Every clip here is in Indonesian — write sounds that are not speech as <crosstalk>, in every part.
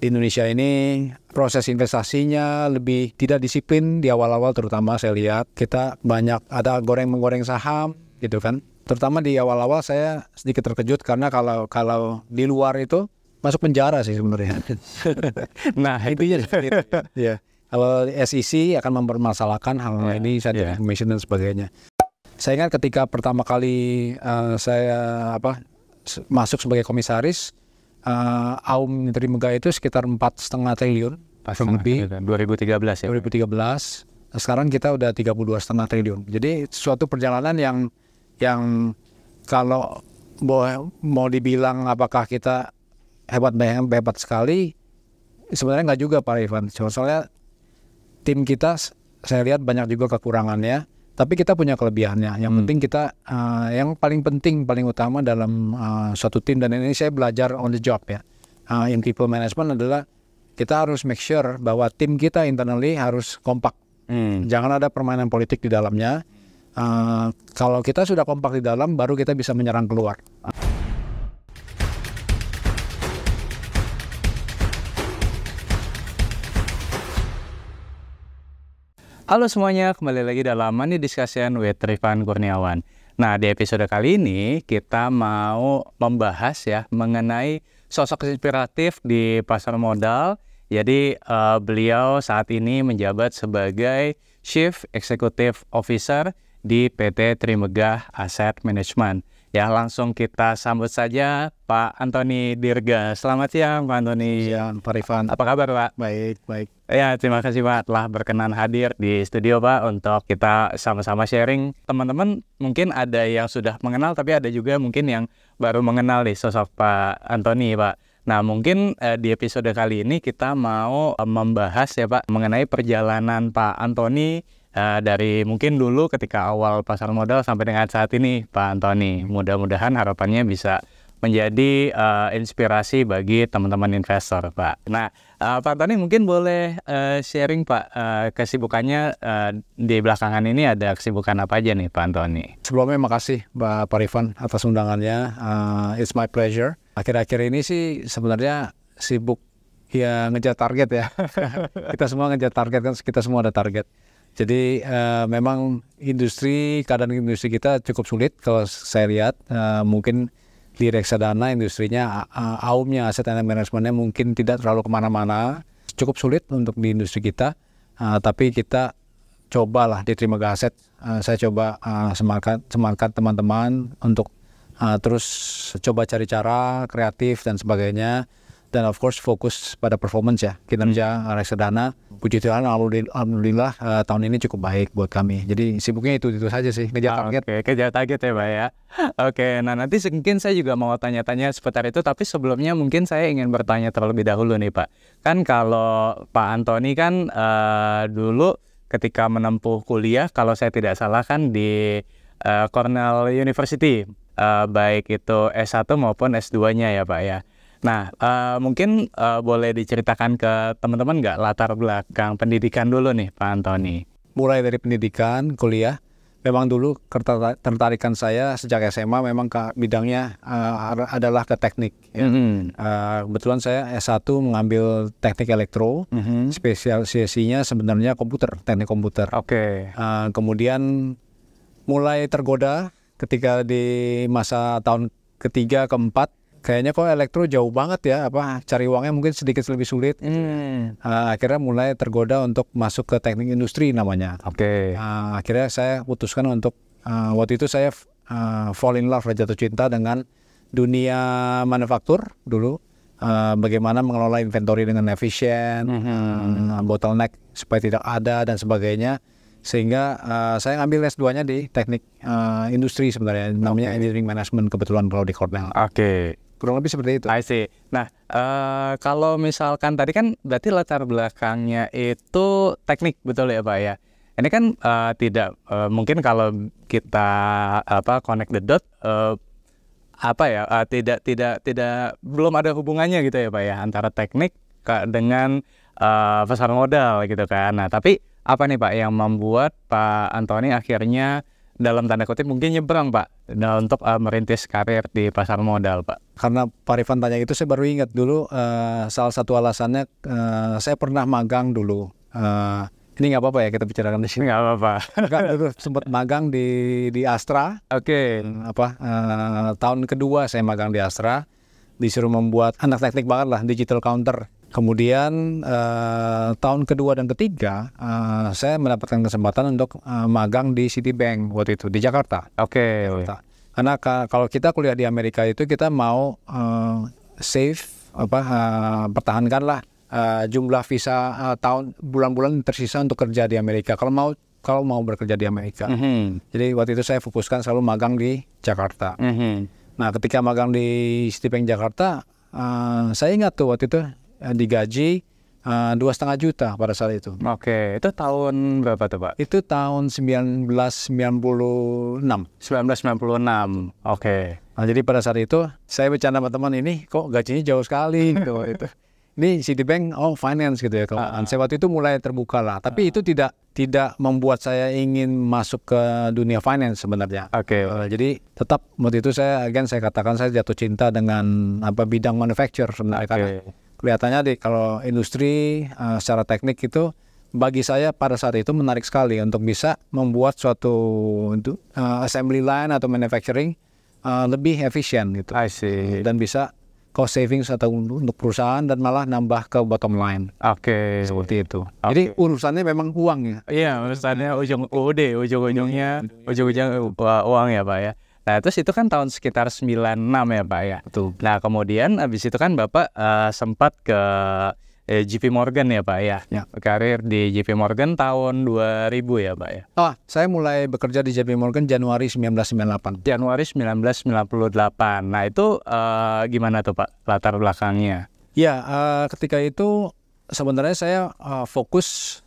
di Indonesia ini proses investasinya lebih tidak disiplin di awal-awal terutama saya lihat kita banyak ada goreng menggoreng saham gitu kan terutama di awal-awal saya sedikit terkejut karena kalau kalau di luar itu masuk penjara sih sebenarnya <laughs> nah itu ya kalau SEC akan mempermasalahkan hal yeah. ini saya yeah. commission dan sebagainya saya ingat ketika pertama kali uh, saya apa masuk sebagai komisaris uh, Aum dari Mega itu sekitar empat setengah triliun lebih 2013 gitu. ya 2013 nah, sekarang kita udah tiga puluh dua setengah triliun jadi suatu perjalanan yang yang kalau boleh mau dibilang apakah kita hebat banyak hebat sekali sebenarnya nggak juga Pak Ivan soalnya tim kita saya lihat banyak juga kekurangannya tapi kita punya kelebihannya. Yang hmm. penting kita uh, yang paling penting paling utama dalam uh, suatu tim dan ini saya belajar on the job ya. Uh, in people management adalah kita harus make sure bahwa tim kita internally harus kompak. Hmm. Jangan ada permainan politik di dalamnya. Uh, kalau kita sudah kompak di dalam, baru kita bisa menyerang keluar. Halo semuanya, kembali lagi dalam Money Discussion with Rifan Kurniawan. Nah, di episode kali ini kita mau membahas ya mengenai sosok inspiratif di pasar modal. Jadi uh, beliau saat ini menjabat sebagai Chief Executive Officer di PT Trimegah Asset Management. Ya langsung kita sambut saja Pak Antoni Dirga. Selamat siang Pak Antoni. Siang Pak Rifan. Apa kabar Pak? Baik, baik. Ya terima kasih Pak telah berkenan hadir di studio Pak untuk kita sama-sama sharing. Teman-teman mungkin ada yang sudah mengenal tapi ada juga mungkin yang baru mengenal nih sosok Pak Antoni Pak. Nah mungkin eh, di episode kali ini kita mau eh, membahas ya Pak mengenai perjalanan Pak Antoni Uh, dari mungkin dulu ketika awal pasar modal sampai dengan saat ini Pak Antoni. Mudah-mudahan harapannya bisa menjadi uh, inspirasi bagi teman-teman investor Pak. Nah uh, Pak Antoni mungkin boleh uh, sharing Pak uh, kesibukannya uh, di belakangan ini ada kesibukan apa aja nih Pak Antoni? Sebelumnya makasih Pak Parifan atas undangannya. Uh, it's my pleasure. Akhir-akhir ini sih sebenarnya sibuk ya ngejar target ya. <laughs> kita semua ngejar target kan kita semua ada target. Jadi uh, memang industri keadaan industri kita cukup sulit kalau saya lihat uh, mungkin di reksadana industrinya uh, aumnya aset and manajemennya mungkin tidak terlalu kemana-mana cukup sulit untuk di industri kita uh, tapi kita cobalah di Trimaga Aset uh, saya coba uh, semangat semangat teman-teman untuk uh, terus coba cari cara kreatif dan sebagainya dan of course fokus pada performance ya kinerja hmm. reksadana puji Tuhan alhamdulillah uh, tahun ini cukup baik buat kami. Jadi sibuknya itu itu saja sih kejar ah, target. Oke, okay, kejar target ya, Pak ya. Oke, okay, nah nanti mungkin saya juga mau tanya-tanya seputar itu tapi sebelumnya mungkin saya ingin bertanya terlebih dahulu nih, Pak. Kan kalau Pak Antoni kan uh, dulu ketika menempuh kuliah kalau saya tidak salah kan di uh, Cornell University uh, baik itu S1 maupun S2-nya ya, Pak ya. Nah, uh, mungkin uh, boleh diceritakan ke teman-teman nggak latar belakang pendidikan dulu nih, Pak Antoni. Mulai dari pendidikan, kuliah. Memang dulu tertarikan saya sejak SMA memang ke bidangnya uh, adalah ke teknik. Ya. Mm -hmm. uh, kebetulan saya S1 mengambil teknik elektro, mm -hmm. spesialisasinya sebenarnya komputer, teknik komputer. Oke. Okay. Uh, kemudian mulai tergoda ketika di masa tahun ketiga keempat kayaknya kok elektro jauh banget ya apa cari uangnya mungkin sedikit lebih sulit mm. uh, akhirnya mulai tergoda untuk masuk ke teknik industri namanya oke okay. uh, akhirnya saya putuskan untuk uh, waktu itu saya uh, fall in love jatuh cinta dengan dunia manufaktur dulu uh, bagaimana mengelola inventory dengan efisien mm-hmm. uh, bottleneck supaya tidak ada dan sebagainya sehingga uh, saya ngambil s duanya di teknik uh, industri sebenarnya namanya okay. engineering management kebetulan kalau di Cornell. Oke. Okay kurang lebih seperti itu. I see. Nah, uh, kalau misalkan tadi kan berarti latar belakangnya itu teknik betul ya, Pak ya. Ini kan uh, tidak uh, mungkin kalau kita apa connect the dot uh, apa ya uh, tidak tidak tidak belum ada hubungannya gitu ya, Pak ya antara teknik ke, dengan uh, pasar modal gitu kan. Nah, tapi apa nih Pak yang membuat Pak Antoni akhirnya dalam tanda kutip mungkin nyebrang pak nah, untuk uh, merintis karir di pasar modal pak karena Pak Rifan tanya itu saya baru ingat dulu uh, salah satu alasannya uh, saya pernah magang dulu uh, ini nggak apa-apa ya kita bicarakan di sini nggak apa-apa sempat magang di di Astra oke okay. Hmm, apa uh, tahun kedua saya magang di Astra disuruh membuat anak teknik banget lah digital counter Kemudian uh, tahun kedua dan ketiga uh, saya mendapatkan kesempatan untuk uh, magang di Citibank waktu itu di Jakarta. Oke. Okay. Karena ka kalau kita kuliah di Amerika itu kita mau uh, save apa uh, pertahankanlah uh, jumlah visa uh, tahun bulan-bulan tersisa untuk kerja di Amerika. Kalau mau kalau mau bekerja di Amerika. Mm -hmm. Jadi waktu itu saya fokuskan selalu magang di Jakarta. Mm -hmm. Nah ketika magang di Citibank Jakarta, uh, saya ingat tuh waktu itu Eh, digaji eh, dua setengah juta pada saat itu. Oke, itu tahun berapa tuh Pak? Itu tahun sembilan sembilan Sembilan sembilan belas belas puluh enam. puluh enam. oke. Nah, jadi pada saat itu saya bercanda sama teman ini kok gajinya jauh sekali <laughs> gitu itu. Ini Citibank oh finance gitu ya kalau uh, ah, saya ah. waktu itu mulai terbuka lah, tapi uh, itu tidak tidak membuat saya ingin masuk ke dunia finance sebenarnya. Oke. Eh, okay. Uh, jadi tetap waktu itu saya again saya katakan saya jatuh cinta dengan apa bidang manufacture sebenarnya okay. karena kelihatannya di kalau industri uh, secara teknik itu bagi saya pada saat itu menarik sekali untuk bisa membuat suatu untuk uh, eh, assembly line atau manufacturing uh, lebih efisien gitu. I see. Dan bisa cost savings atau untuk perusahaan dan malah nambah ke bottom line. Oke. Okay. Seperti itu. Okay. Jadi urusannya memang uang ya. Iya, urusannya ujung ujungnya ujung-ujungnya ujung ujungnya uang ya, Pak ya. Nah, terus itu kan tahun sekitar 96 ya, Pak ya. Betul. Nah, kemudian habis itu kan Bapak uh, sempat ke eh, JP Morgan ya, Pak ya. ya. Karir di JP Morgan tahun 2000 ya, Pak ya. Oh, saya mulai bekerja di JP Morgan Januari 1998. Januari 1998. Nah, itu uh, gimana tuh, Pak? Latar belakangnya. Ya, uh, ketika itu sebenarnya saya uh, fokus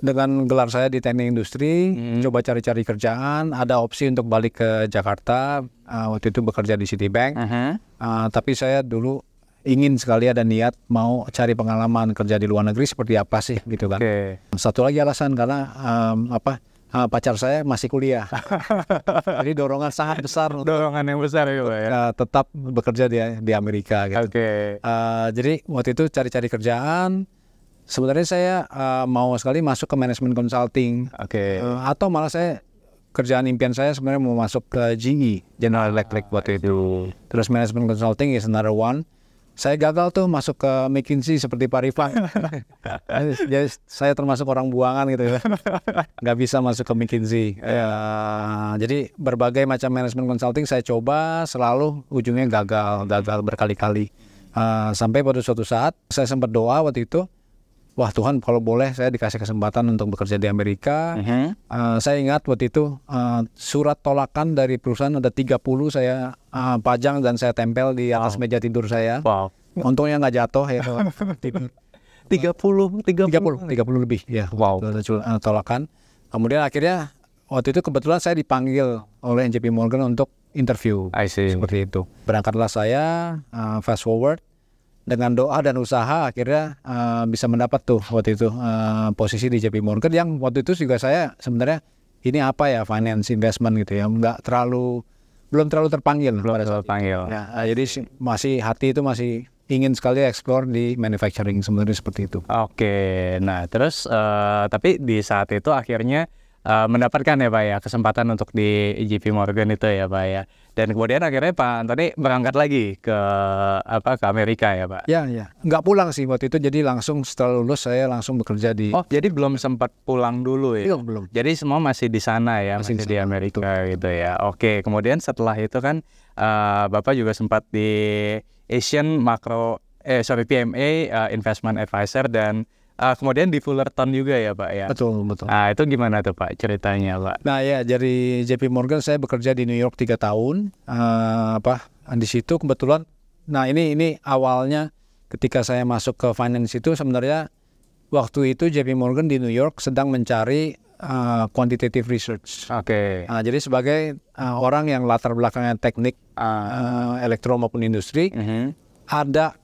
dengan gelar saya di teknik industri, hmm. coba cari-cari kerjaan, ada opsi untuk balik ke Jakarta. Uh, waktu itu bekerja di Citibank. Uh -huh. uh, tapi saya dulu ingin sekali ada niat mau cari pengalaman kerja di luar negeri seperti apa sih gitu kan. Okay. Satu lagi alasan karena um, apa? Uh, pacar saya masih kuliah. <laughs> Jadi dorongan sangat besar dorongan yang besar itu ya, ya. Uh, tetap bekerja di di Amerika gitu. Oke. Okay. Uh, jadi waktu itu cari-cari kerjaan sebenarnya saya uh, mau sekali masuk ke manajemen consulting. Oke. Okay. Uh, eh, atau malah saya kerjaan impian saya sebenarnya mau masuk ke GE General Electric waktu itu. Terus manajemen consulting is another one. Saya gagal tuh masuk ke McKinsey seperti Pak Rifan. <laughs> Jadi saya termasuk orang buangan gitu, ya, nggak bisa masuk ke McKinsey. Uh, jadi berbagai macam manajemen consulting saya coba, selalu ujungnya gagal, gagal berkali-kali. Uh, sampai pada suatu saat saya sempat doa waktu itu, wah Tuhan kalau boleh saya dikasih kesempatan untuk bekerja di Amerika. Uh -huh. uh, saya ingat waktu itu uh, surat tolakan dari perusahaan ada 30 saya uh, pajang dan saya tempel di atas wow. meja tidur saya. Wow. Untungnya nggak jatuh ya <laughs> Tiga 30, 30 30 lebih ya. Wow. Eh, tolakan. Kemudian akhirnya waktu itu kebetulan saya dipanggil oleh JP Morgan untuk interview. I see. Seperti itu. Berangkatlah saya uh, fast forward dengan doa dan usaha akhirnya uh, bisa mendapat tuh waktu itu uh, posisi di JP Morgan yang waktu itu juga saya sebenarnya ini apa ya finance investment gitu ya nggak terlalu belum terlalu terpanggil belum ada terlalu terpanggil ya, uh, jadi masih hati itu masih ingin sekali explore di manufacturing sebenarnya seperti itu. Oke, nah terus uh, tapi di saat itu akhirnya uh, mendapatkan ya Pak ya kesempatan untuk di JP Morgan itu ya Pak ya. Dan kemudian akhirnya Pak Antoni berangkat lagi ke apa ke Amerika ya Pak. Ya ya, Enggak pulang sih waktu itu jadi langsung setelah lulus saya langsung bekerja di. Oh jadi belum sempat pulang dulu ya? Belum iya, belum. Jadi semua masih di sana ya masih, masih di, Amerika Betul. gitu ya. Oke kemudian setelah itu kan uh, Bapak juga sempat di Asian Macro eh sorry PMA uh, eh, Investment Advisor dan Uh, kemudian di Fullerton juga ya Pak ya. Betul betul. Nah itu gimana tuh Pak ceritanya Pak? Nah ya dari JP Morgan saya bekerja di New York tiga tahun. Uh, apa di situ kebetulan. Nah ini ini awalnya ketika saya masuk ke finance itu sebenarnya waktu itu JP Morgan di New York sedang mencari uh, quantitative research. Oke. Okay. Uh, jadi sebagai uh, orang yang latar belakangnya teknik uh, uh, elektro maupun industri, uh mhm. -huh. ada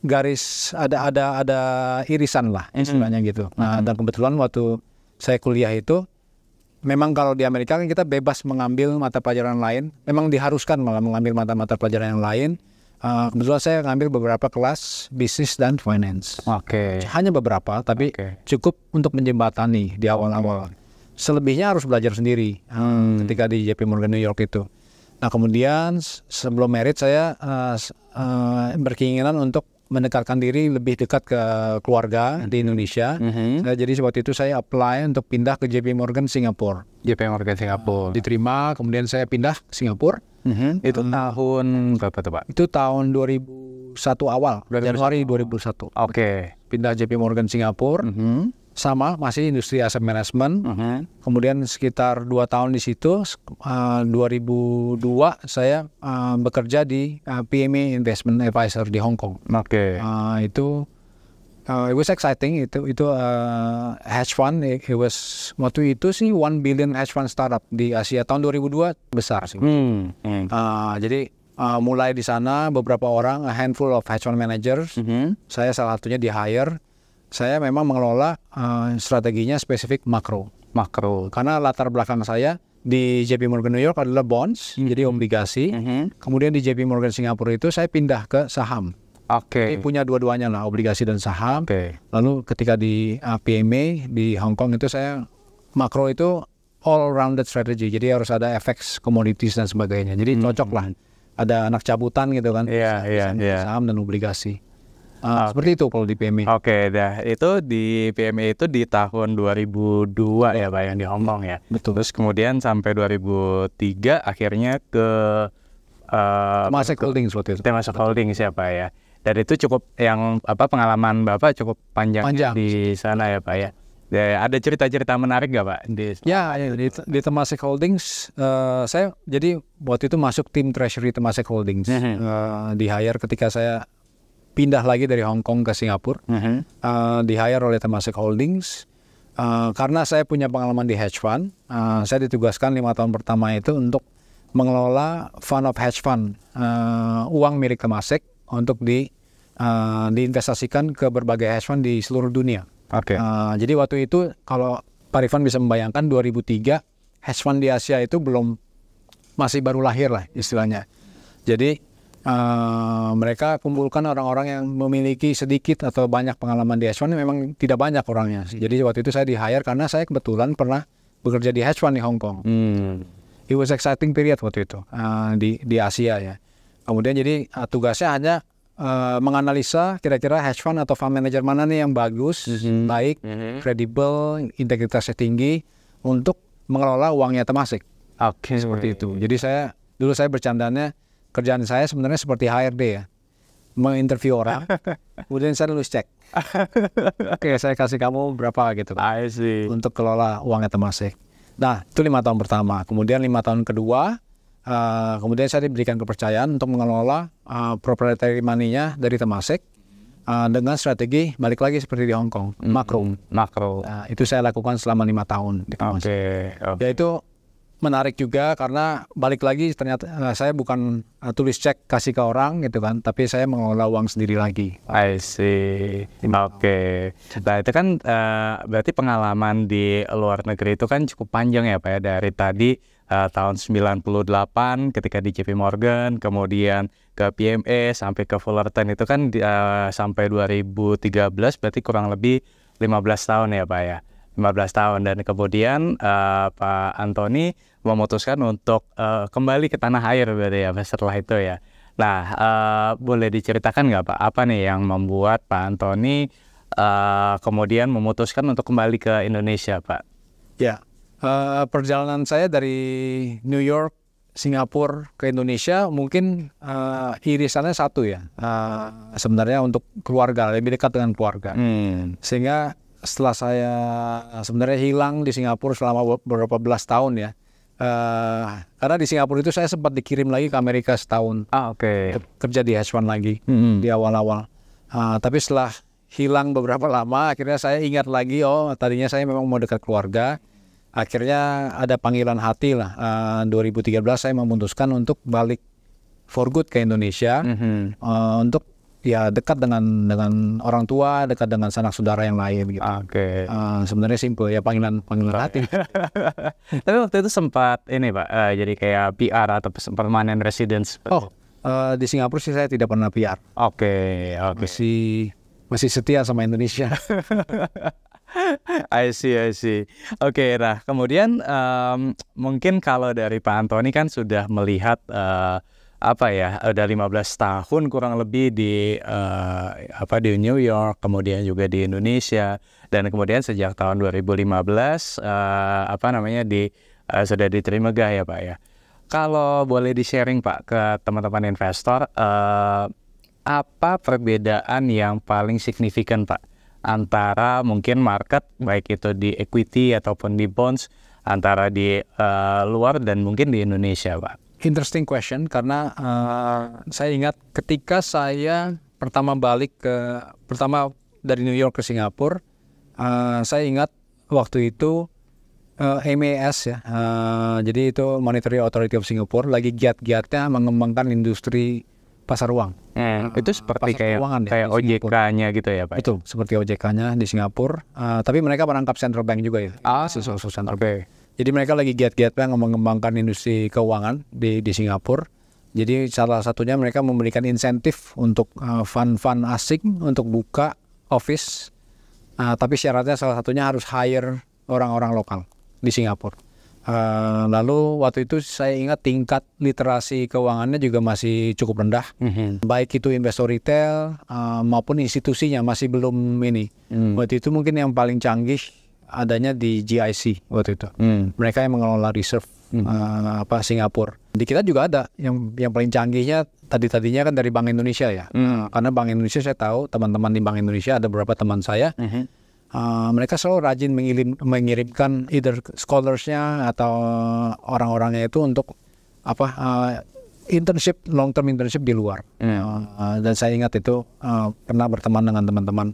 garis ada ada ada irisan lah istilahnya gitu. Nah, dan kebetulan waktu saya kuliah itu memang kalau di Amerika kan kita bebas mengambil mata pelajaran lain. Memang diharuskan malah mengambil mata-mata pelajaran yang lain. Uh, kebetulan saya ngambil beberapa kelas bisnis dan finance. Oke. Okay. Hanya beberapa, tapi okay. cukup untuk menjembatani di awal-awal. Okay. Selebihnya harus belajar sendiri hmm. ketika di JP Morgan New York itu. Nah kemudian sebelum merit saya uh, uh, berkeinginan untuk mendekatkan diri lebih dekat ke keluarga di mm-hmm. Indonesia. Mm -hmm. jadi waktu itu saya apply untuk pindah ke JP Morgan Singapura. JP Morgan Singapura. Diterima, kemudian saya pindah ke Singapura. Mm -hmm. Itu um, tahun berapa tuh, Pak? Itu tahun 2001 awal, 2001. Januari 2001. Oke. Okay. Pindah JP Morgan Singapura. Mm -hmm sama masih industri asset management. Uh mhm. -huh. Kemudian sekitar dua tahun di situ, uh, eh, 2002 saya uh, bekerja di uh, eh, PMA Investment Advisor di Hong Kong. Oke. Okay. Uh, itu uh, it was exciting. Itu itu uh, hedge fund. It, it was waktu itu sih one billion hedge fund startup di Asia tahun 2002 besar sih. hmm. Uh, jadi uh, mulai di sana beberapa orang a handful of hedge fund managers. Mm -hmm. Saya salah satunya di hire saya memang mengelola uh, strateginya spesifik makro. Makro. Karena latar belakang saya di JP Morgan New York adalah bonds, mm -hmm. jadi obligasi. Mm -hmm. Kemudian di JP Morgan Singapura itu saya pindah ke saham. Oke. Okay. punya dua-duanya lah, obligasi dan saham. Okay. Lalu ketika di uh, eh, PMA di Hong Kong itu saya makro itu all rounded strategy. Jadi harus ada efek commodities dan sebagainya. Jadi mm -hmm. cocok lah. Ada anak cabutan gitu kan. Iya, yeah, iya, yeah, iya. Saham dan obligasi okay. Ah, ah, seperti itu kalau di PMI. E. Oke, okay, dah itu di PMI e itu di tahun 2002 ya pak yang di Hong ya. Betul. Terus kemudian sampai 2003 akhirnya ke uh, ah, Temasek Holdings waktu itu. Temasek Holdings ya ya. Dan itu cukup yang apa pengalaman bapak cukup panjang, panjang. di sana ya pak ya. Ya, ada cerita-cerita menarik gak Pak? Di... Ya, ya, di, di Temasek Holdings, uh, saya jadi waktu itu masuk tim Treasury Temasek Holdings. uh, di hire ketika saya pindah lagi dari Hong Kong ke Singapura, uh -huh. uh, di hire oleh Temasek Holdings. Uh, karena saya punya pengalaman di hedge fund, uh, saya ditugaskan lima tahun pertama itu untuk mengelola fund of hedge fund, uh, uang milik Temasek untuk di uh, diinvestasikan ke berbagai hedge fund di seluruh dunia. Oke. Okay. Uh, jadi waktu itu kalau Pak Rifan bisa membayangkan 2003 hedge fund di Asia itu belum masih baru lahir lah istilahnya. Jadi uh, mereka kumpulkan orang-orang yang memiliki sedikit atau banyak pengalaman di hedge fund memang tidak banyak orangnya. Jadi waktu itu saya di hire karena saya kebetulan pernah bekerja di hedge fund di Hong Kong. Hmm. It was exciting period waktu itu uh, di di Asia ya. Kemudian jadi uh, tugasnya hanya uh, menganalisa kira-kira hedge fund atau fund manager mana nih yang bagus, -hmm. baik, kredibel, mm-hmm. mm -hmm. integritasnya tinggi untuk mengelola uangnya termasuk. Oke, okay. seperti itu. Jadi saya dulu saya bercandanya kerjaan saya sebenarnya seperti HRD ya menginterview orang <laughs> kemudian saya lulus cek <laughs> oke saya kasih kamu berapa gitu kan. I see. untuk kelola uangnya termasuk nah itu lima tahun pertama kemudian lima tahun kedua uh, kemudian saya diberikan kepercayaan untuk mengelola uh, proprietary money-nya dari Temasek uh, dengan strategi balik lagi seperti di Hong Kong mm -hmm. makro mm-hmm. makro uh, itu saya lakukan selama lima tahun di Temasek okay, okay. yaitu menarik juga karena balik lagi ternyata eh, saya bukan eh, tulis cek kasih ke orang gitu kan, tapi saya mengelola uang sendiri lagi. I see. Oke. Okay. Nah itu kan uh, berarti pengalaman di luar negeri itu kan cukup panjang ya Pak ya dari tadi uh, tahun 98 ketika di JP Morgan, kemudian ke PME sampai ke Fullerton itu kan uh, sampai 2013 berarti kurang lebih 15 tahun ya Pak ya. 15 tahun dan kemudian uh, Pak Antoni memutuskan untuk uh, kembali ke tanah air berarti ya setelah itu ya. Nah, uh, boleh diceritakan nggak Pak apa nih yang membuat Pak Antoni uh, kemudian memutuskan untuk kembali ke Indonesia Pak? Ya, uh, perjalanan saya dari New York, Singapura ke Indonesia mungkin uh, irisannya satu ya. Uh, sebenarnya untuk keluarga lebih dekat dengan keluarga, hmm. sehingga setelah saya sebenarnya hilang di Singapura selama beberapa belas tahun ya. Uh, karena di Singapura itu saya sempat dikirim lagi ke Amerika setahun. Ah, oke. Okay. Kerja di hedge fund lagi mm-hmm. di awal-awal. Uh, tapi setelah hilang beberapa lama, akhirnya saya ingat lagi, oh tadinya saya memang mau dekat keluarga. Akhirnya ada panggilan hati lah. Uh, ah, 2013 saya memutuskan untuk balik for good ke Indonesia mm-hmm. uh, untuk ya dekat dengan dengan orang tua, dekat dengan sanak saudara yang lain gitu. Oke. Okay. Uh, sebenarnya simpel ya panggilan panggilan hati. <laughs> Tapi waktu itu sempat ini pak, uh, jadi kayak PR atau permanen residence. Oh, uh, di Singapura sih saya tidak pernah PR. Oke, okay, oke. Okay. Masih masih setia sama Indonesia. <laughs> I see, I see. Oke, okay, nah kemudian um, mungkin kalau dari Pak Antoni kan sudah melihat uh, apa ya udah 15 tahun kurang lebih di uh, apa di New York kemudian juga di Indonesia dan kemudian sejak tahun 2015 uh, eh, apa namanya di uh, sudah diterima gah ya Pak ya. Kalau boleh di sharing Pak ke teman-teman investor uh, apa perbedaan yang paling signifikan Pak antara mungkin market baik itu di equity ataupun di bonds antara di uh, luar dan mungkin di Indonesia Pak interesting question karena uh, saya ingat ketika saya pertama balik ke pertama dari New York ke Singapura, uh, saya ingat waktu itu uh, eh, MAS ya, uh, jadi itu Monetary Authority of Singapore lagi giat-giatnya mengembangkan industri pasar uang. Hmm, itu seperti pasar kayak keuangan ya kayak ya, OJK-nya gitu ya, Pak. Itu seperti OJK-nya di Singapura, uh, tapi mereka menangkap central bank juga ya. Ah, susu, susu central okay. bank. Jadi mereka lagi giat-giatnya mengembangkan industri keuangan di di Singapura. Jadi salah satunya mereka memberikan insentif untuk eh, fund-fund uh, asing untuk buka office. Uh, tapi syaratnya salah satunya harus hire orang-orang lokal di Singapura. Uh, lalu waktu itu saya ingat tingkat literasi keuangannya juga masih cukup rendah. Mm-hmm. Baik itu investor retail uh, maupun institusinya masih belum ini. Mm. Waktu itu mungkin yang paling canggih adanya di GIC waktu itu. Hmm. Mereka yang mengelola reserve hmm. uh, apa Singapura. Di kita juga ada yang yang paling canggihnya tadi tadinya kan dari Bank Indonesia ya. Hmm. Uh, karena Bank Indonesia saya tahu teman-teman di Bank Indonesia ada beberapa teman saya. Hmm. Uh, mereka selalu rajin mengirim, mengirimkan either scholarsnya atau orang-orangnya itu untuk apa uh, internship long term internship di luar mm. uh, dan saya ingat itu uh, pernah berteman dengan teman-teman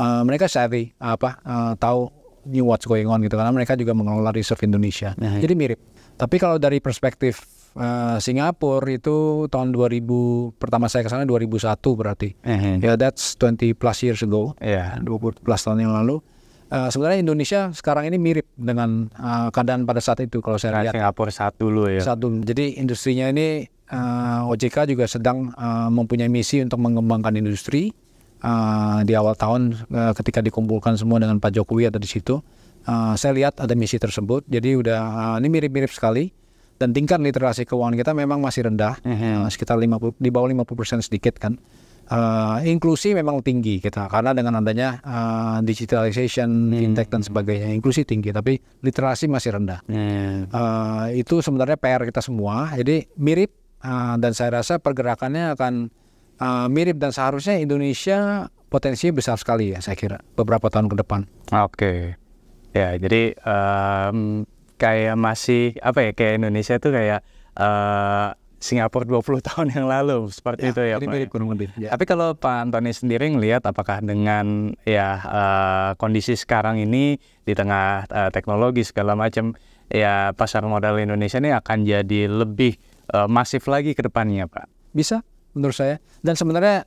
uh, mereka savvy apa uh, tahu new what's going on gitu karena mereka juga mengelola reserve Indonesia. Nah, Jadi mirip. Tapi kalau dari perspektif uh, Singapura itu tahun 2000 pertama saya ke sana 2001 berarti. Uh iya, -huh. Ya yeah, that's 20 plus years ago. Ya Yeah. 20 plus tahun yang lalu. Uh, sebenarnya Indonesia sekarang ini mirip dengan uh, keadaan pada saat itu kalau saya nah, lihat. Singapura saat dulu ya. Saat dulu. Jadi industrinya ini uh, OJK juga sedang uh, mempunyai misi untuk mengembangkan industri uh, di awal tahun uh, ketika dikumpulkan semua dengan Pak Jokowi ada di situ. Uh, saya lihat ada misi tersebut. Jadi udah uh, ini mirip-mirip sekali dan tingkat literasi keuangan kita memang masih rendah, uh, sekitar 50 di bawah 50% persen sedikit kan. Uh, inklusi memang tinggi kita karena dengan adanya uh, digitalization, hmm. fintech dan sebagainya, inklusi tinggi tapi literasi masih rendah. Hmm. Uh, itu sebenarnya PR kita semua. Jadi mirip uh, dan saya rasa pergerakannya akan uh, mirip dan seharusnya Indonesia potensinya besar sekali ya saya kira beberapa tahun ke depan. Oke, okay. ya jadi um, kayak masih apa ya kayak Indonesia itu kayak uh, Singapura 20 <laughs> tahun yang lalu seperti ya, itu ya. Mirip, ya. kurang lebih. Ya. Tapi kalau Pak Antoni sendiri melihat apakah dengan ya uh, kondisi sekarang ini di tengah uh, teknologi segala macam ya pasar modal Indonesia ini akan jadi lebih uh, masif lagi ke depannya, Pak? Bisa menurut saya dan sebenarnya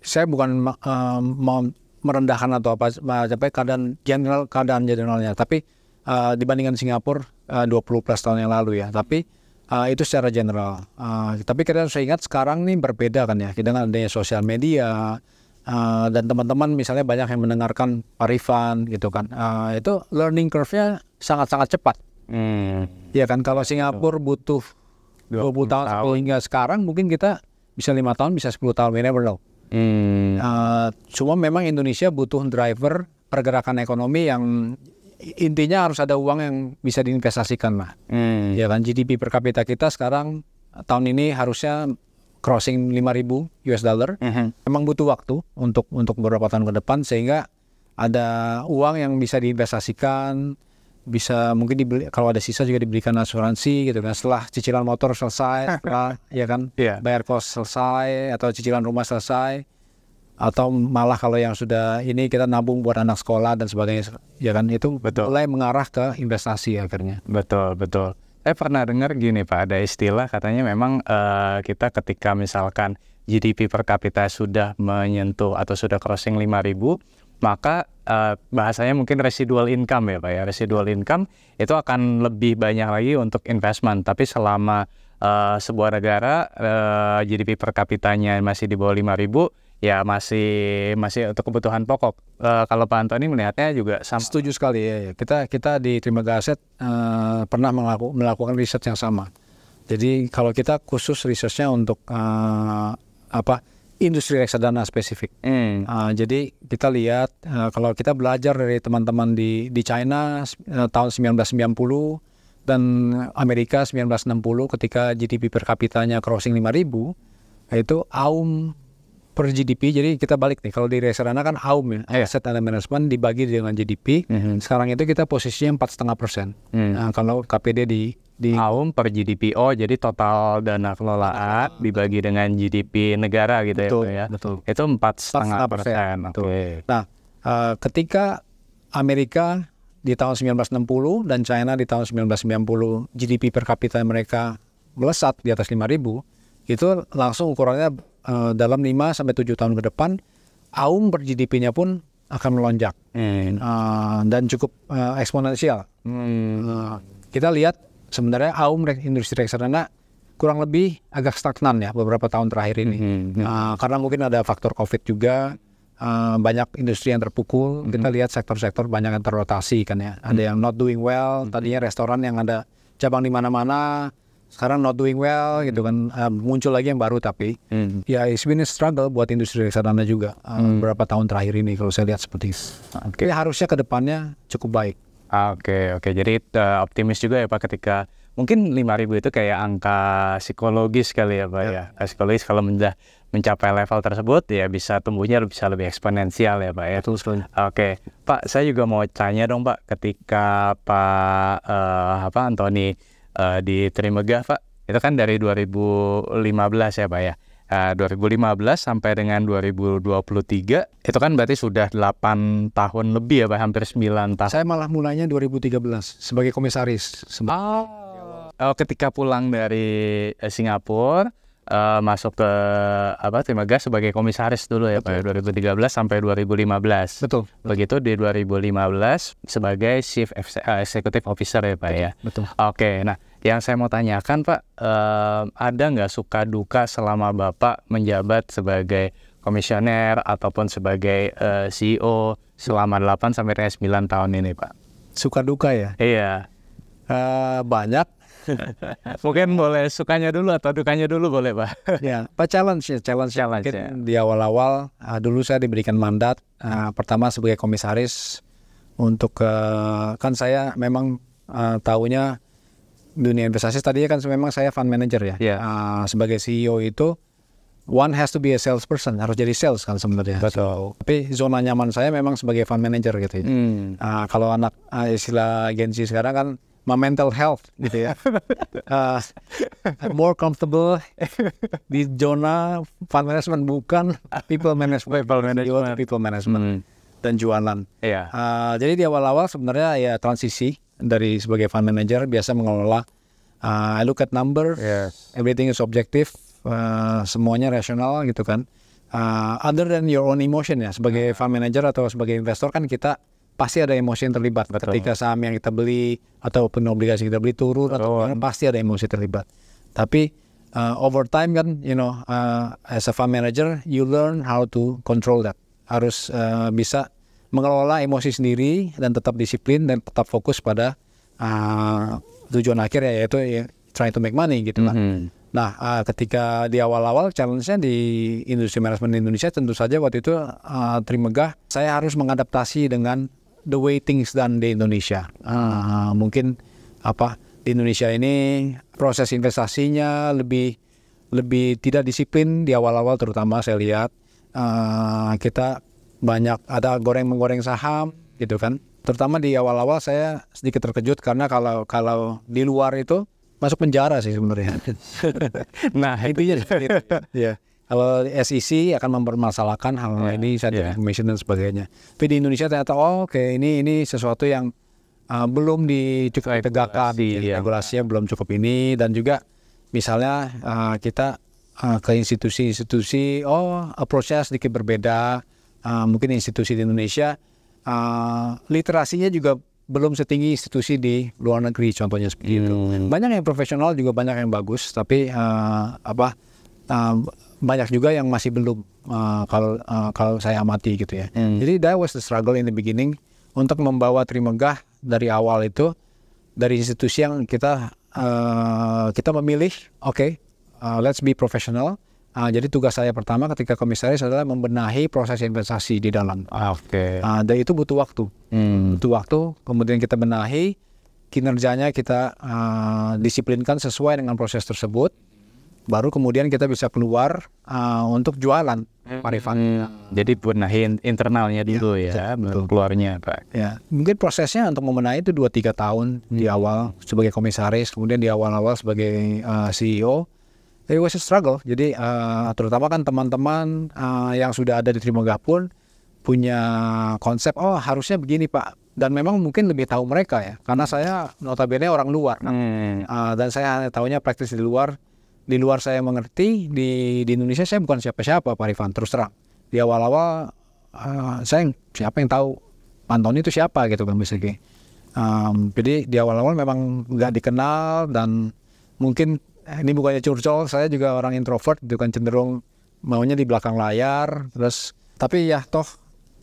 saya bukan uh, mau merendahkan atau apa tapi keadaan general keadaan generalnya tapi uh, dibandingkan Singapura eh, uh, 20 plus tahun yang lalu ya tapi uh, itu secara general uh, tapi kita saya ingat sekarang nih berbeda kan ya dengan adanya sosial media uh, dan teman-teman misalnya banyak yang mendengarkan Arifan gitu kan uh, itu learning curve-nya sangat-sangat cepat hmm. ya kan kalau Singapura butuh 20 tahun, tahun hingga sekarang mungkin kita bisa lima tahun bisa 10 tahun we never know hmm. uh, cuma memang Indonesia butuh driver pergerakan ekonomi yang intinya harus ada uang yang bisa diinvestasikan lah hmm. ya kan GDP per kapita kita sekarang tahun ini harusnya crossing 5000 US dollar. Mm -hmm. Memang butuh waktu untuk untuk beberapa tahun ke depan sehingga ada uang yang bisa diinvestasikan bisa mungkin dibeli kalau ada sisa juga diberikan asuransi gitu kan setelah cicilan motor selesai <laughs> setelah, ya kan yeah. bayar kos selesai atau cicilan rumah selesai atau malah kalau yang sudah ini kita nabung buat anak sekolah dan sebagainya ya kan itu betul. mulai mengarah ke investasi akhirnya betul betul saya eh, pernah dengar gini pak ada istilah katanya memang uh, kita ketika misalkan GDP per kapita sudah menyentuh atau sudah crossing 5000 maka uh, bahasanya mungkin residual income ya Pak ya. Residual income itu akan lebih banyak lagi untuk investment. Tapi selama uh, sebuah negara uh, eh, GDP per kapitanya masih di bawah 5000 ya masih masih untuk kebutuhan pokok. Uh, kalau Pak Antoni melihatnya juga sama. Setuju sekali ya. ya. Kita kita di Trimegah Aset uh, pernah melaku, melakukan riset yang sama. Jadi kalau kita khusus risetnya untuk uh, apa industri reksadana spesifik. Mm. Uh, jadi kita lihat uh, kalau kita belajar dari teman-teman di di China uh, tahun 1990 dan Amerika 1960 ketika GDP per kapitanya crossing 5000 itu Aum per GDP. Jadi kita balik nih. Kalau di reksadana kan AUM ya, yeah. Asset Under Management dibagi dengan GDP. Mm -hmm. Sekarang itu kita posisinya empat setengah persen. Mhm. Nah, kalau KPD di di AUM per GDP. Oh, jadi total dana kelolaan dibagi dengan GDP negara gitu ya, betul, ya, betul. Itu empat setengah persen. Nah, uh, ketika Amerika di tahun 1960 dan China di tahun 1990 GDP per kapita mereka melesat di atas 5000 itu langsung ukurannya uh, dalam 5 sampai tujuh tahun ke depan AUM per GDP-nya pun akan melonjak hmm. uh, dan cukup uh, eksponensial. Hmm. Uh, kita lihat sebenarnya AUM industri reksadana kurang lebih agak stagnan ya beberapa tahun terakhir ini hmm. uh, karena mungkin ada faktor COVID juga uh, banyak industri yang terpukul. Hmm. Kita lihat sektor-sektor banyak yang terrotasi kan ya. Ada hmm. yang not doing well. Hmm. Tadinya restoran yang ada cabang di mana-mana sekarang not doing well hmm. gitu kan um, muncul lagi yang baru tapi mm. ya it's been a struggle buat industri reksadana juga um, ah, mm. berapa tahun terakhir ini kalau saya lihat seperti okay. Jadi harusnya ke depannya cukup baik. Ah, oke okay, oke okay, jadi uh, optimis juga ya pak ketika mungkin 5000 itu kayak angka psikologis kali ya pak yeah. ya, ya. psikologis kalau sudah mencapai level tersebut ya bisa tumbuhnya bisa lebih eksponensial ya pak ya. Oke okay. pak saya juga mau tanya dong pak ketika pak uh, apa Antoni uh, eh, di Trimegah Pak itu kan dari 2015 ya Pak ya uh, eh, 2015 sampai dengan 2023 itu kan berarti sudah 8 tahun lebih ya Pak hampir 9 tahun saya malah mulainya 2013 sebagai komisaris Seba oh. oh ketika pulang dari eh, Singapura uh, masuk ke apa Timaga sebagai komisaris dulu ya Pak 2013 ya, sampai 2015. Betul. Begitu di 2015 sebagai chief uh, executive officer ya Pak Betul. ya. Betul. Oke, nah yang saya mau tanyakan Pak, uh, ada nggak suka duka selama Bapak menjabat sebagai komisioner ataupun sebagai uh, CEO selama 8 sampai 9 tahun ini Pak? Suka duka ya? Iya. Uh, banyak <laughs> Mungkin boleh sukanya dulu atau dukanya dulu boleh Pak. <laughs> ya, Pak challenge ya, challenge, challenge ya. di awal-awal uh, dulu saya diberikan mandat uh, pertama sebagai komisaris untuk uh, kan saya memang uh, tahunya dunia investasi tadinya kan memang saya fund manager ya. Yeah. Ya. Uh, sebagai CEO itu one has to be a salesperson harus jadi sales kan sebenarnya. Betul. tapi zona nyaman saya memang sebagai fund manager gitu. Ya. Mm. Uh, kalau anak uh, istilah Gen Z sekarang kan my mental health gitu ya. <laughs> uh, more comfortable di zona fund management bukan people management. People management. People management hmm. dan jualan. Yeah. Uh, jadi di awal-awal sebenarnya ya transisi dari sebagai fund manager biasa mengelola. Uh, I look at number, yes. everything is objective, uh, semuanya rasional gitu kan. Uh, other than your own emotion ya sebagai hmm. fund manager atau sebagai investor kan kita pasti ada emosi yang terlibat. Betul. Ketika saham yang kita beli atau pun obligasi kita beli turun atau pasti ada emosi terlibat. Tapi uh, over time kan, you know, uh, as a fund manager, you learn how to control that. Harus uh, bisa mengelola emosi sendiri dan tetap disiplin dan tetap fokus pada uh, tujuan akhir ya yaitu ya, trying to make money gitu lah. Kan. Mm -hmm. Nah, uh, ketika di awal-awal challenge-nya di industri manajemen Indonesia tentu saja waktu itu uh, Trimegah saya harus mengadaptasi dengan the way things done di Indonesia. Uh, mungkin apa di Indonesia ini proses investasinya lebih lebih tidak disiplin di awal-awal terutama saya lihat uh, kita banyak ada goreng menggoreng saham gitu kan. Terutama di awal-awal saya sedikit terkejut karena kalau kalau di luar itu masuk penjara sih sebenarnya. <laughs> nah, itu ya. ya kalau SEC akan mempermasalahkan hal yeah. ini scientific yeah. information dan sebagainya. Tapi di Indonesia ternyata oh oke ini ini sesuatu yang uh, belum dicukup tegakkan di ya. regulasinya belum cukup ini dan juga misalnya uh, kita uh, ke institusi-institusi oh approachnya sedikit berbeda uh, mungkin institusi di Indonesia uh, literasinya juga belum setinggi institusi di luar negeri contohnya seperti hmm. itu banyak yang profesional juga banyak yang bagus tapi uh, apa uh, banyak juga yang masih belum uh, kalau uh, kalau saya amati gitu ya. Hmm. Jadi that was the struggle in the beginning untuk membawa Trimegah dari awal itu dari institusi yang kita uh, kita memilih, oke, okay, uh, let's be professional. Uh, jadi tugas saya pertama ketika komisaris adalah membenahi proses investasi di dalam. Ah, oke. Okay. Uh, dan itu butuh waktu. Hmm. Butuh waktu. Kemudian kita benahi kinerjanya kita uh, disiplinkan sesuai dengan proses tersebut baru kemudian kita bisa keluar uh, untuk jualan hmm. marifan. Hmm, jadi benahin internalnya iya, dulu ya, ya betul. keluarnya pak. Ya mungkin prosesnya untuk membenahi itu 2-3 tahun hmm. di awal sebagai komisaris, kemudian di awal-awal sebagai uh, eh, CEO. Tapi was a struggle. Jadi uh, terutama kan teman-teman uh, yang sudah ada di Trimegah pun punya konsep oh harusnya begini pak dan memang mungkin lebih tahu mereka ya karena saya notabene orang luar kan? uh, dan saya tahunya praktis di luar di luar saya mengerti di di Indonesia saya bukan siapa-siapa Pak Rifan terus terang di awal-awal uh, saya siapa yang tahu Antoni itu siapa gitu kan misalnya um, jadi di awal-awal memang nggak dikenal dan mungkin eh, ini bukannya curcol saya juga orang introvert itu kan cenderung maunya di belakang layar terus tapi ya toh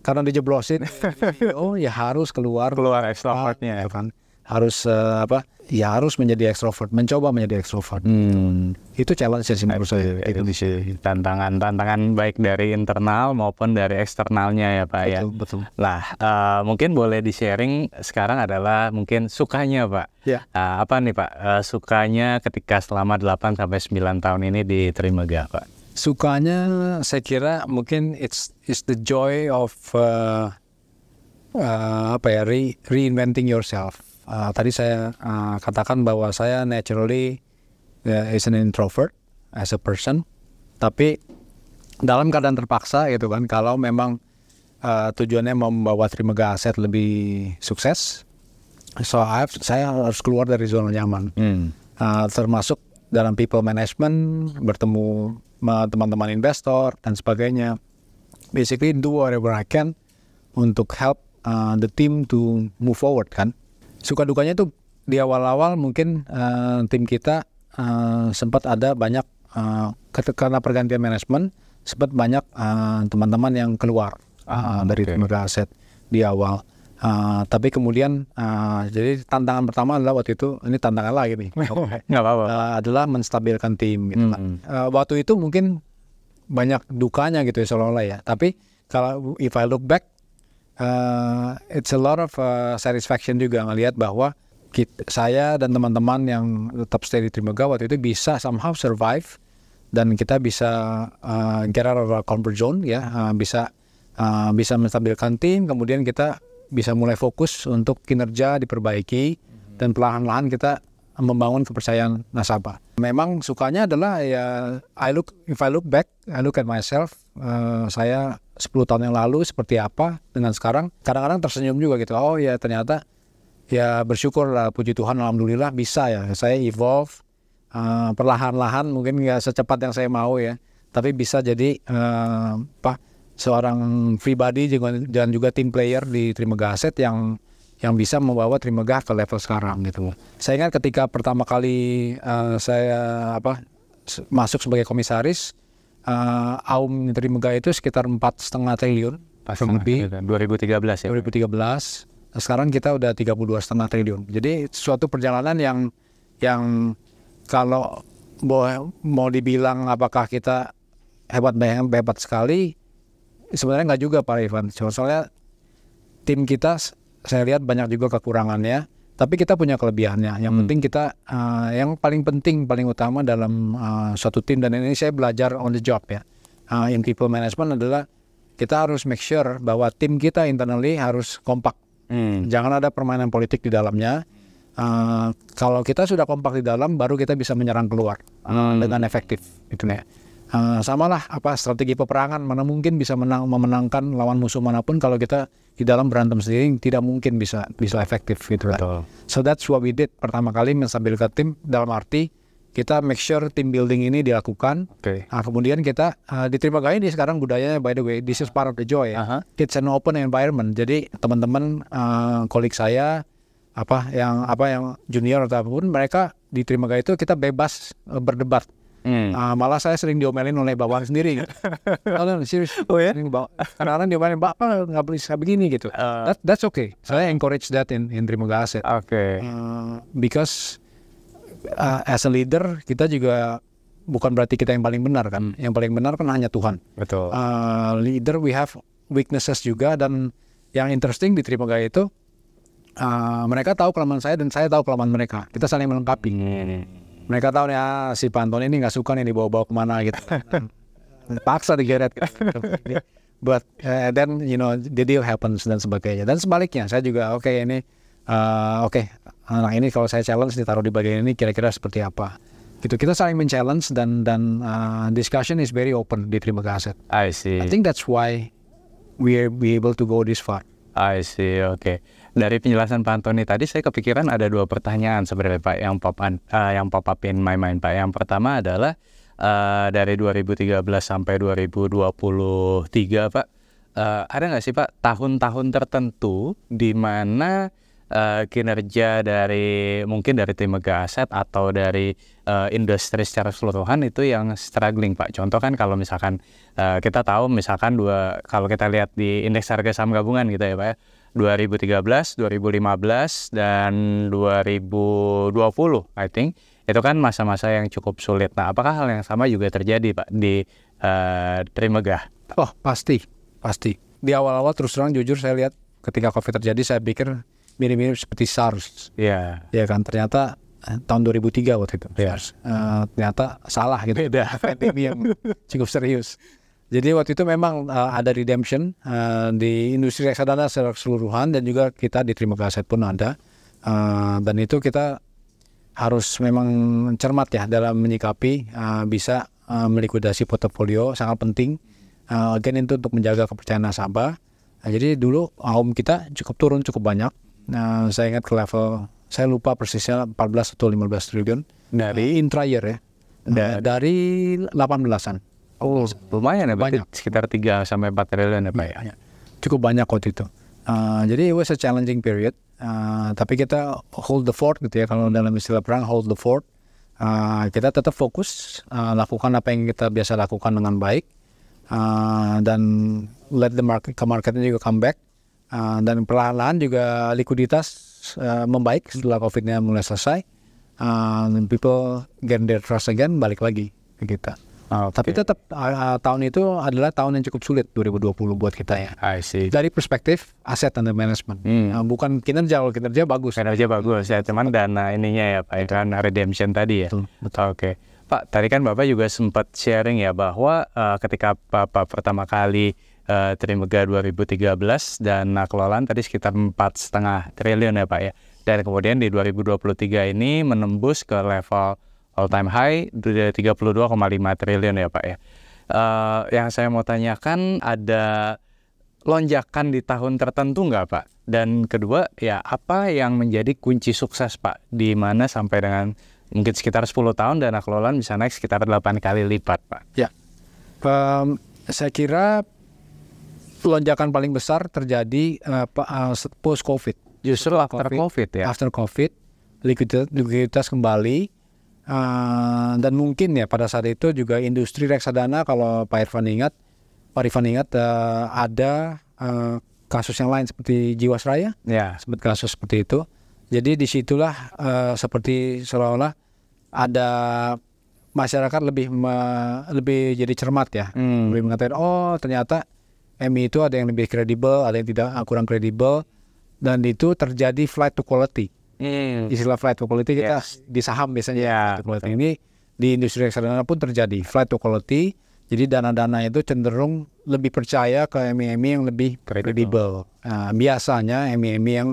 karena dijeblosin <laughs> oh ya harus keluar keluar ah, ya kan harus uh, apa ya harus menjadi extrovert mencoba menjadi extrovert hmm itu challenge sih menurut saya di tantangan tantangan baik dari internal maupun dari eksternalnya ya pak betul, ya betul lah uh, mungkin boleh di sharing sekarang adalah mungkin sukanya pak ya. uh, apa nih pak uh, sukanya ketika selama 8 sampai sembilan tahun ini di Trimega pak sukanya saya kira mungkin it's it's the joy of uh, uh, apa ya re, reinventing yourself uh, tadi saya uh, katakan bahwa saya naturally yeah, is an introvert as a person tapi dalam keadaan terpaksa gitu kan kalau memang uh, tujuannya membawa Trimega Aset lebih sukses so I have, saya harus keluar dari zona nyaman hmm. uh, termasuk dalam people management bertemu teman-teman investor dan sebagainya basically do whatever I can untuk help uh, the team to move forward kan suka dukanya tuh di awal-awal mungkin uh, tim kita uh, sempat ada banyak uh, karena pergantian manajemen sempat banyak eh, teman-teman uh, yang keluar uh, dari okay. tenaga aset di awal. Uh, tapi kemudian uh, jadi tantangan pertama adalah waktu itu ini tantangan lagi nih <laughs> apa-apa uh, adalah menstabilkan tim gitu kan. hmm. uh, waktu itu mungkin banyak dukanya gitu ya seolah-olah ya tapi kalau if I look back uh, it's a lot of uh, satisfaction juga melihat bahwa kita, saya dan teman-teman yang tetap stay di Trimegawat itu bisa somehow survive dan kita bisa uh, get out of our comfort zone ya uh, bisa uh, bisa menstabilkan tim kemudian kita bisa mulai fokus untuk kinerja diperbaiki mhm. dan perlahan-lahan kita membangun kepercayaan nasabah. Memang sukanya adalah ya I look if I look back I look at myself uh, saya 10 tahun yang lalu seperti apa dengan sekarang kadang-kadang tersenyum juga gitu oh ya ternyata ya bersyukur lah puji Tuhan alhamdulillah bisa ya saya evolve uh, perlahan-lahan mungkin nggak secepat yang saya mau ya tapi bisa jadi uh, apa seorang pribadi dan juga team player di Trimegah Asset yang yang bisa membawa Trimegah ke level sekarang gitu. Saya ingat ketika pertama kali uh, saya apa masuk sebagai komisaris uh, Aum Trimegah itu sekitar empat setengah triliun Pas lebih 2013 ya 2013 sekarang kita udah tiga 32 setengah triliun. Jadi suatu perjalanan yang yang kalau mau, dibilang apakah kita hebat hebat sekali, sebenarnya nggak juga Pak Ivan. Soalnya tim kita saya lihat banyak juga kekurangannya, tapi kita punya kelebihannya. Yang hmm. penting kita uh, yang paling penting paling utama dalam uh, suatu tim dan ini saya belajar on the job ya. Uh, in people management adalah kita harus make sure bahwa tim kita internally harus kompak Hmm. Jangan ada permainan politik di dalamnya. Uh, kalau kita sudah kompak di dalam, baru kita bisa menyerang keluar hmm. dengan efektif. Itu ya. Uh, eh, lah apa strategi peperangan mana mungkin bisa menang memenangkan lawan musuh manapun kalau kita di dalam berantem sendiri tidak mungkin bisa bisa efektif gitu kan. So that's what we did pertama kali menstabilkan tim dalam arti kita make sure team building ini dilakukan. Okay. Nah, kemudian kita uh, di Terima ini sekarang budayanya by the way, this is part of the joy. Ya. Uh -huh. It's an open environment. Jadi teman-teman uh, eh, kolik saya apa yang apa yang junior atau apapun mereka diterima kali itu kita bebas uh, berdebat. Hmm. Uh, malah saya sering diomelin oleh bawahan sendiri. <laughs> oh, no, serius. Oh ya. Yeah? Karena orang diomelin bapak nggak bisa begini gitu. Uh, That, that's okay. Saya encourage that in in Terima Kasih. Oke. Okay. Uh, because uh, as a leader kita juga bukan berarti kita yang paling benar kan. Hmm. Yang paling benar kan hanya Tuhan. Betul. Uh, leader we have weaknesses juga dan yang interesting di Trimegah itu uh, mereka tahu kelemahan saya dan saya tahu kelemahan mereka. Kita saling melengkapi. Hmm. Iya, iya. Mereka tahu nih ah, si Panton ini nggak suka nih dibawa-bawa kemana gitu. <laughs> Paksa digeret. Gitu. But uh, then you know the deal happens dan sebagainya. Dan sebaliknya saya juga oke okay, ini Eh, oke okay, anak ini kalau saya challenge ditaruh di bagian ini kira-kira seperti apa gitu kita saling men-challenge dan dan uh, discussion is very open di Terima Kasih. I see. I think that's why we are be able to go this far. I see, oke. Okay. Dari penjelasan Pak Antoni tadi saya kepikiran ada dua pertanyaan sebenarnya Pak yang pop an, uh, yang pop up in my mind Pak. Yang pertama adalah uh, dari 2013 sampai 2023 Pak, uh, ada nggak sih Pak tahun-tahun tertentu di mana uh, kinerja dari mungkin dari tim mega aset atau dari uh, industri secara keseluruhan itu yang struggling Pak. Contoh kan kalau misalkan uh, kita tahu misalkan dua kalau kita lihat di indeks harga saham gabungan gitu ya Pak ya. 2013, 2015 dan 2020 I think itu kan masa-masa yang cukup sulit. Nah, apakah hal yang sama juga terjadi Pak di uh, Trimegah? Oh, pasti. Pasti. Di awal-awal terus terang jujur saya lihat ketika Covid terjadi saya pikir mirip-mirip seperti SARS. Iya. Yeah. Ya kan ternyata eh, tahun 2003 waktu itu yeah. Iya. Uh, ternyata salah gitu. Beda. <laughs> Pandemi yang cukup serius. Jadi waktu itu memang uh, ada redemption uh, di industri reksadana secara keseluruhan dan juga kita di Trimega Aset pun ada. Uh, dan itu kita harus memang cermat ya dalam menyikapi uh, bisa uh, melikuidasi portofolio sangat penting. Uh, again itu untuk menjaga kepercayaan nasabah. Nah, jadi dulu AUM kita cukup turun cukup banyak Nah, saya ingat ke level saya lupa persisnya 14 atau 15 triliun dari uh, ah, year ya. Ah, da dari 18-an. Oh, lumayan ya banyak. Sekitar 3 sampai 4 triliun ya, Pak ya. Iya, iya. Cukup banyak waktu itu. Uh, jadi it was a challenging period. Uh, tapi kita hold the fort gitu ya kalau dalam istilah perang hold the fort. Uh, kita tetap fokus uh, lakukan apa yang kita biasa lakukan dengan baik. Uh, dan let the market ke marketnya juga come back Ah, dan perlahan-lahan juga likuiditas uh, membaik setelah COVID-nya mulai selesai. Uh, people get their trust again balik lagi ke kita. okay. Tapi tetap uh, tahun itu adalah tahun yang cukup sulit 2020 buat kita ya. I see. Dari perspektif aset under management, hmm. uh, bukan kinerja kalau kinerja bagus. Kinerja bagus ya, cuman dana ininya ya Pak, ya, dana redemption tadi ya. Betul. Betul. Oke. Okay. Pak, tadi kan Bapak juga sempat sharing ya bahwa uh, ketika Bapak pertama kali uh, Trimega 2013 dan nah, kelolaan tadi sekitar empat setengah triliun ya Pak ya. Dan kemudian di 2023 ini menembus ke level all time high 32,5 triliun ya Pak ya. Uh, yang saya mau tanyakan ada lonjakan di tahun tertentu nggak Pak? Dan kedua ya apa yang menjadi kunci sukses Pak? Di mana sampai dengan mungkin sekitar 10 tahun dana kelolaan bisa naik sekitar 8 kali lipat Pak? Ya, um, saya kira lonjakan paling besar terjadi uh, post covid. Justru after COVID, COVID ya. After covid likuiditas, kembali uh, dan mungkin ya pada saat itu juga industri reksadana kalau Pak Irfan ingat, Pak Irfan ingat uh, ada uh, kasus yang lain seperti Jiwasraya, ya. sempat kasus seperti itu. Jadi disitulah uh, seperti seolah-olah ada masyarakat lebih lebih jadi cermat ya, hmm. lebih mengatakan oh ternyata MI e itu ada yang lebih kredibel, ada yang tidak hmm. kurang kredibel, dan itu terjadi flight to quality. Hmm. Istilah flight to quality kita yes. di saham biasanya. Yeah, quality ini di industri eksternal pun terjadi flight to quality. Jadi dana-dana itu cenderung lebih percaya ke MI-MI e e yang lebih kredibel. Nah, biasanya MI-MI yang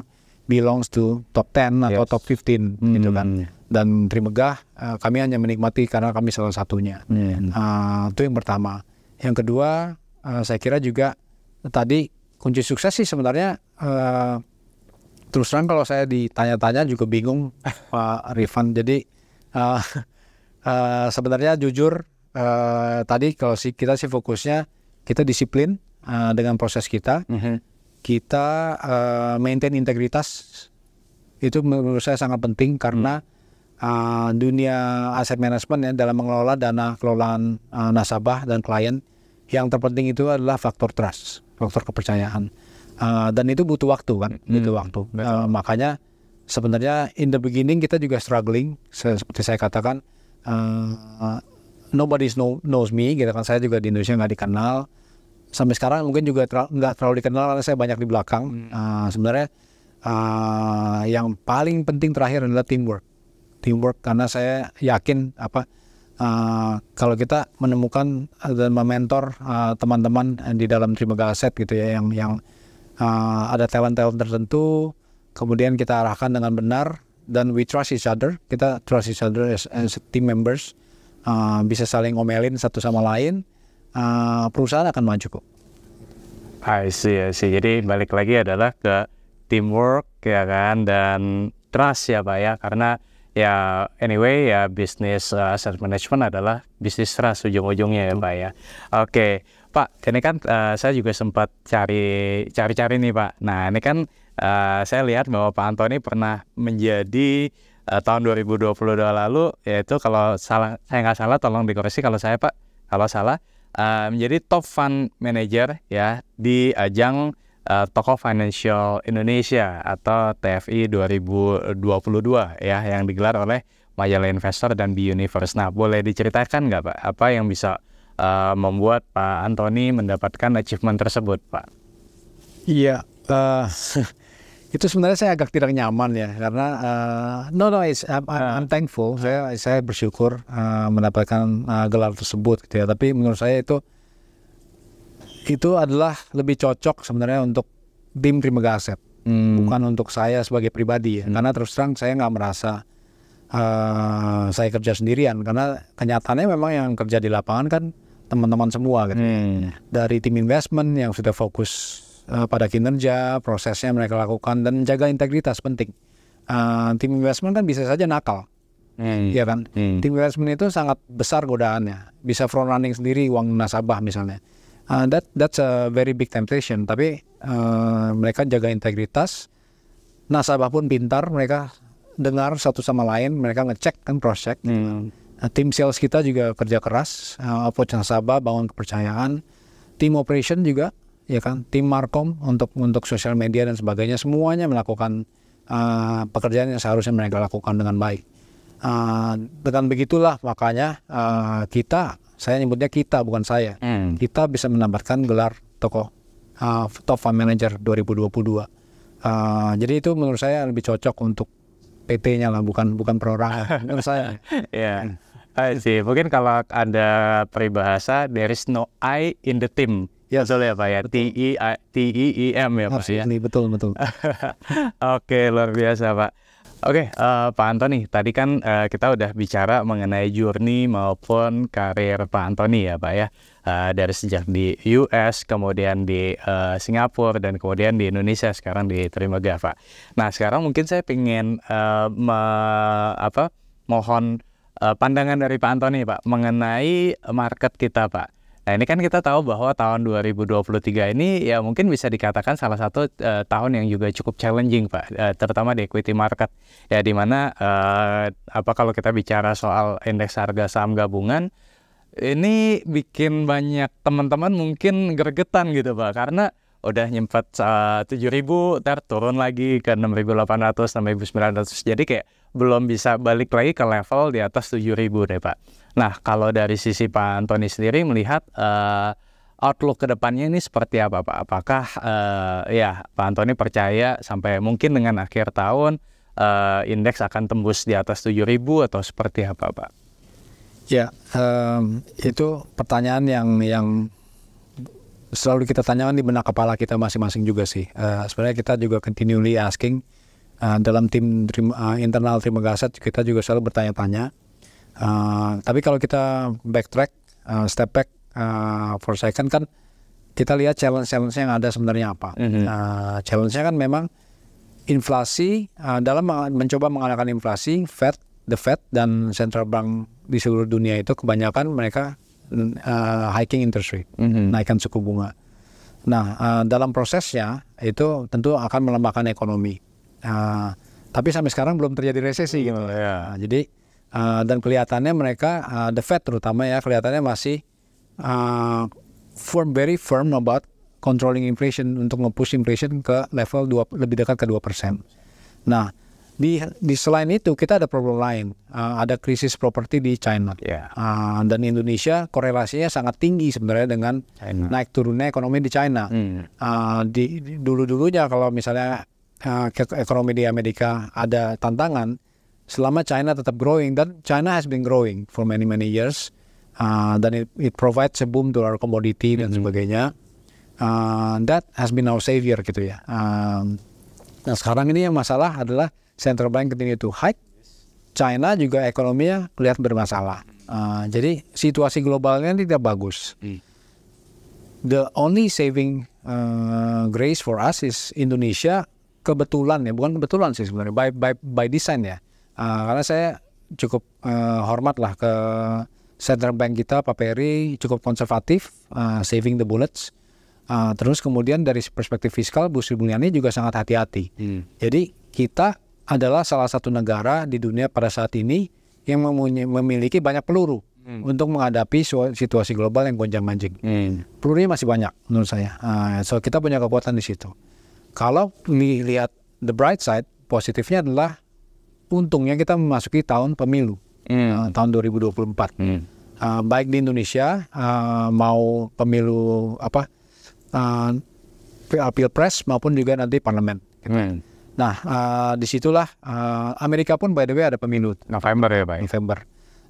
belongs to top 10 yes. atau top 15 hmm. gitu kan. Hmm. Dan Trimegah eh, kami hanya menikmati karena kami salah satunya. Hmm. Uh, itu yang pertama. Yang kedua uh, saya kira juga tadi kunci sukses sih sebenarnya uh, terus terang kalau saya ditanya-tanya juga bingung <laughs> Pak Rifan. Jadi uh, uh, <laughs> sebenarnya jujur uh, tadi kalau si kita sih fokusnya kita disiplin uh, dengan proses kita, mm -hmm. kita uh, maintain integritas itu menurut saya sangat penting karena mm. uh, dunia aset manajemen ya dalam mengelola dana kelolaan uh, nasabah dan klien yang terpenting itu adalah faktor trust faktor kepercayaan uh, dan itu butuh waktu kan hmm. butuh waktu uh, makanya sebenarnya in the beginning kita juga struggling seperti saya katakan uh, nobody know, knows me gitu kan saya juga di Indonesia nggak dikenal sampai sekarang mungkin juga nggak terlalu dikenal karena saya banyak di belakang uh, sebenarnya uh, yang paling penting terakhir adalah teamwork teamwork karena saya yakin apa uh, kalau kita menemukan eh, dan mementor eh, teman-teman uh, di dalam Trimega Asset gitu ya yang yang uh, ada talent-talent tertentu kemudian kita arahkan dengan benar dan we trust each other kita trust each other as, as team members uh, bisa saling omelin satu sama lain uh, perusahaan akan maju kok. I see, I see. Jadi balik lagi adalah ke teamwork ya kan dan trust ya Pak ya karena ya anyway ya bisnis uh, asset management adalah bisnis trust ujung-ujungnya ya Pak ya. Oke okay. Pak, ini kan uh, saya juga sempat cari cari-cari nih Pak. Nah ini kan uh, saya lihat bahwa Pak Antoni pernah menjadi uh, tahun 2022 lalu yaitu kalau salah saya nggak salah tolong dikoreksi kalau saya Pak kalau salah uh, menjadi top fund manager ya di ajang uh, Tokoh Financial Indonesia atau TFI 2022 ya yang digelar oleh majalah investor dan Be Universe. Nah, boleh diceritakan nggak Pak apa yang bisa uh, membuat Pak Antoni mendapatkan achievement tersebut Pak? Iya, uh, <laughs> itu sebenarnya saya agak tidak nyaman ya karena uh, no no it's, I'm, I'm ah. thankful saya saya bersyukur uh, mendapatkan uh, gelar tersebut gitu ya tapi menurut saya itu itu adalah lebih cocok sebenarnya untuk tim Trimega Aset hmm. bukan untuk saya sebagai pribadi ya hmm. karena terus terang saya nggak merasa uh, saya kerja sendirian karena kenyataannya memang yang kerja di lapangan kan teman-teman semua gitu hmm. dari tim investment yang sudah fokus uh, pada kinerja prosesnya mereka lakukan dan jaga integritas penting uh, tim investment kan bisa saja nakal Hmm. Ya kan, hmm. tim investment itu sangat besar godaannya. Bisa front running sendiri uang nasabah misalnya uh, that that's a very big temptation tapi uh, mereka jaga integritas nasabah pun pintar mereka dengar satu sama lain mereka ngecek kan cross check gitu. hmm. uh, tim sales kita juga kerja keras uh, approach nasabah bangun kepercayaan tim operation juga ya kan tim markom untuk untuk sosial media dan sebagainya semuanya melakukan uh, pekerjaan yang seharusnya mereka lakukan dengan baik uh, dengan begitulah makanya uh, kita saya nyebutnya kita bukan saya hmm. kita bisa menambahkan gelar tokoh uh, top fund manager 2022 uh, jadi itu menurut saya lebih cocok untuk PT-nya lah bukan bukan perorangan <laughs> menurut saya ya yeah. Hmm. sih mungkin kalau ada peribahasa there is no I in the team Ya, soalnya apa Pak ya. T E I T E E M ya Pak ya. Betul betul. <laughs> Oke, luar biasa Pak. Oke, okay, uh, eh, Pak Antoni, tadi kan uh, kita udah bicara mengenai journey maupun karir Pak Antoni ya, Pak ya. Uh, dari sejak di US, kemudian di uh, Singapura, dan kemudian di Indonesia sekarang di gava. Nah, sekarang mungkin saya ingin uh, apa, mohon uh, pandangan dari Pak Antoni, Pak, mengenai market kita, Pak Nah ini kan kita tahu bahwa tahun 2023 ini ya mungkin bisa dikatakan salah satu uh, tahun yang juga cukup challenging Pak, uh, terutama di equity market. Ya di mana uh, apa kalau kita bicara soal indeks harga saham gabungan ini bikin banyak teman-teman mungkin gregetan gitu Pak karena udah nyempat tujuh ribu ntar turun lagi ke enam ribu delapan ratus enam ribu sembilan ratus jadi kayak belum bisa balik lagi ke level di atas tujuh ribu deh pak nah kalau dari sisi pak Antoni sendiri melihat uh, outlook kedepannya ini seperti apa pak apakah uh, ya pak Antoni percaya sampai mungkin dengan akhir tahun uh, indeks akan tembus di atas tujuh ribu atau seperti apa pak ya um, itu pertanyaan yang yang selalu kita tanyakan di benak kepala kita masing-masing juga sih. Uh, sebenarnya kita juga continually asking uh, dalam tim uh, internal tim Megaset kita juga selalu bertanya-tanya. Uh, tapi kalau kita backtrack, uh, step back uh, for second kan kita lihat challenge-challenge yang ada sebenarnya apa. Mm -hmm. uh, challenge-nya kan memang inflasi uh, dalam mencoba mengalahkan inflasi, Fed, the Fed dan central bank di seluruh dunia itu kebanyakan mereka uh, hiking interest rate, mm-hmm. naikkan suku bunga. Nah, uh, dalam prosesnya itu tentu akan melemahkan ekonomi. Uh, tapi sampai sekarang belum terjadi resesi gitu. Yeah. Nah, jadi uh, dan kelihatannya mereka uh, the Fed terutama ya kelihatannya masih uh, firm very firm about controlling inflation untuk nge-push inflation ke level 2, lebih dekat ke 2%. Nah, di di selain itu kita ada problem lain uh, ada krisis properti di China yeah. Ya. uh, dan Indonesia korelasinya sangat tinggi sebenarnya dengan China. naik turunnya ekonomi di China mm. uh, di, di dulu dulunya kalau misalnya uh, ekonomi di Amerika ada tantangan selama China tetap growing dan China has been growing for many many years uh, dan it, it provides a boom to our commodity mm -hmm. dan sebagainya uh, that has been our savior gitu ya nah sekarang ini yang masalah adalah central bank continue to hike, China juga ekonominya kelihatan bermasalah. Uh, jadi situasi globalnya tidak bagus. Hmm. The only saving uh, grace for us is Indonesia kebetulan ya, bukan kebetulan sih sebenarnya by by by design ya. Uh, karena saya cukup uh, hormat lah ke central bank kita Pak Perry cukup konservatif uh, saving the bullets. Uh, terus kemudian dari perspektif fiskal Bu Sri Mulyani juga sangat hati-hati. Hmm. Jadi kita adalah salah satu negara di dunia pada saat ini yang memiliki banyak peluru hmm. untuk menghadapi situasi global yang gonjang manjing. Hmm. Pelurunya masih banyak menurut saya. Uh, so kita punya kekuatan di situ. Kalau lihat the bright side, positifnya adalah untungnya kita memasuki tahun pemilu hmm. uh, tahun 2024. Hmm. Uh, baik di Indonesia uh, mau pemilu apa uh, pilpres maupun juga nanti parlemen. Gitu. Hmm. Nah, uh, disitulah uh, Amerika pun by the way ada pemilu. November ya, Pak. Ya? November.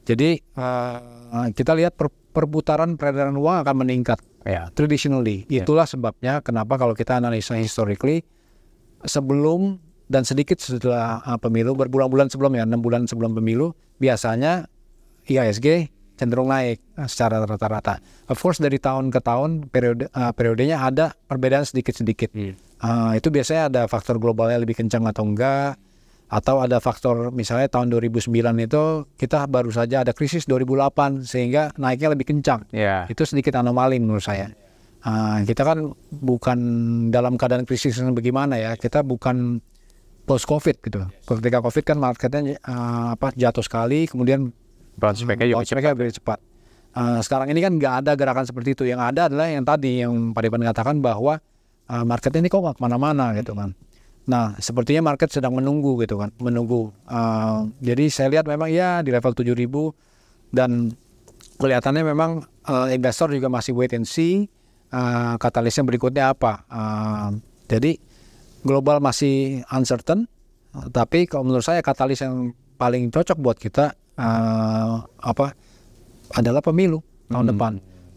Jadi uh, kita lihat per perputaran peredaran uang akan meningkat. Ya. Yeah. Traditionally, ya. itulah yeah. sebabnya kenapa kalau kita analisa historically sebelum dan sedikit setelah uh, pemilu berbulan-bulan sebelum ya, enam bulan sebelum pemilu biasanya IHSG cenderung naik secara rata-rata. Of course dari tahun ke tahun periode uh, periodenya ada perbedaan sedikit-sedikit. Hmm. Uh, itu biasanya ada faktor globalnya lebih kencang atau enggak atau ada faktor misalnya tahun 2009 itu kita baru saja ada krisis 2008 sehingga naiknya lebih kencang. Yeah. Itu sedikit anomali menurut saya. Uh, kita kan bukan dalam keadaan krisis yang bagaimana ya. Kita bukan post covid gitu. Ketika covid kan marketnya uh, apa jatuh sekali, kemudian bounce hmm, back-nya juga cepat. Lebih cepat. Uh, sekarang ini kan nggak ada gerakan seperti itu. Yang ada adalah yang tadi yang Pak Depan katakan bahwa uh, market ini kok nggak kemana-mana gitu kan. Nah, sepertinya market sedang menunggu gitu kan, menunggu. Uh, jadi saya lihat memang ya di level 7000 dan kelihatannya memang uh, investor juga masih wait and see uh, katalisnya berikutnya apa. Uh, jadi global masih uncertain, tapi kalau menurut saya katalis yang paling cocok buat kita uh, apa adalah pemilu tahun hmm. depan.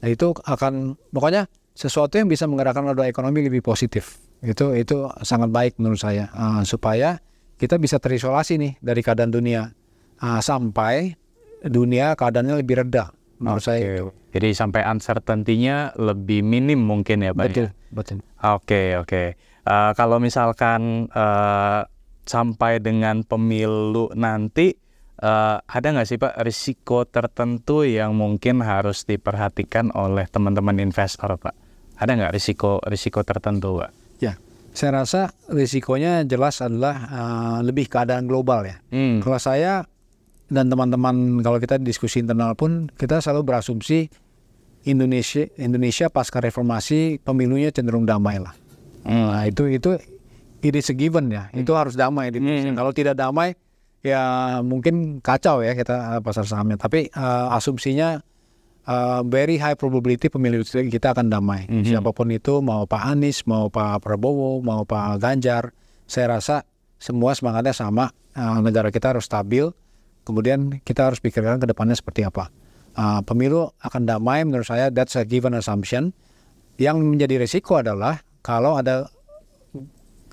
Nah, itu akan pokoknya sesuatu yang bisa menggerakkan roda ekonomi lebih positif. Itu itu sangat baik menurut saya uh, supaya kita bisa terisolasi nih dari keadaan dunia uh, sampai dunia keadaannya lebih reda menurut okay. saya. Jadi sampai uncertainty-nya lebih minim mungkin ya, Pak. Ya? Betul, betul. Oke, oke. Eh, kalau misalkan uh, sampai dengan pemilu nanti uh, ada nggak sih Pak risiko tertentu yang mungkin harus diperhatikan oleh teman-teman investor, Pak? ada nggak risiko risiko tertentu pak? Ya, saya rasa risikonya jelas adalah uh, lebih keadaan global ya. Hmm. Kalau saya dan teman-teman kalau kita diskusi internal pun kita selalu berasumsi Indonesia Indonesia pasca reformasi pemilunya cenderung damai lah. Hmm. Nah itu itu it is given ya. Hmm. Itu harus damai Hmm. Kalau tidak damai ya mungkin kacau ya kita eh, pasar sahamnya. Tapi uh, asumsinya uh, very high probability pemilu kita akan damai. Mm -hmm. Siapapun itu, mau Pak Anies, mau Pak Prabowo, mau Pak Ganjar, saya rasa semua semangatnya sama. Uh, negara kita harus stabil. Kemudian kita harus pikirkan ke depannya seperti apa. Uh, pemilu akan damai menurut saya. That's a given assumption. Yang menjadi risiko adalah kalau ada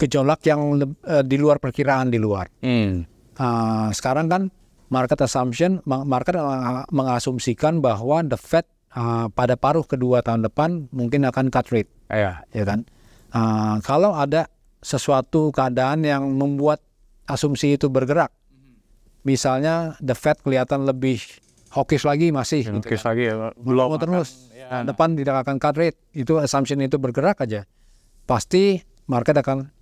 gejolak yang uh, di luar perkiraan di luar. Mm. Uh, sekarang kan market assumption, market mengasumsikan bahwa the Fed uh, pada paruh kedua tahun depan mungkin akan cut rate, yeah. ya iya kan? Uh, kalau ada sesuatu keadaan yang membuat asumsi itu bergerak, mm-hmm. misalnya the Fed kelihatan lebih hawkish lagi masih, gitu hawkish gitu kan? lagi, ya, belum terus ya, depan tidak akan cut rate, itu assumption itu bergerak aja, pasti market akan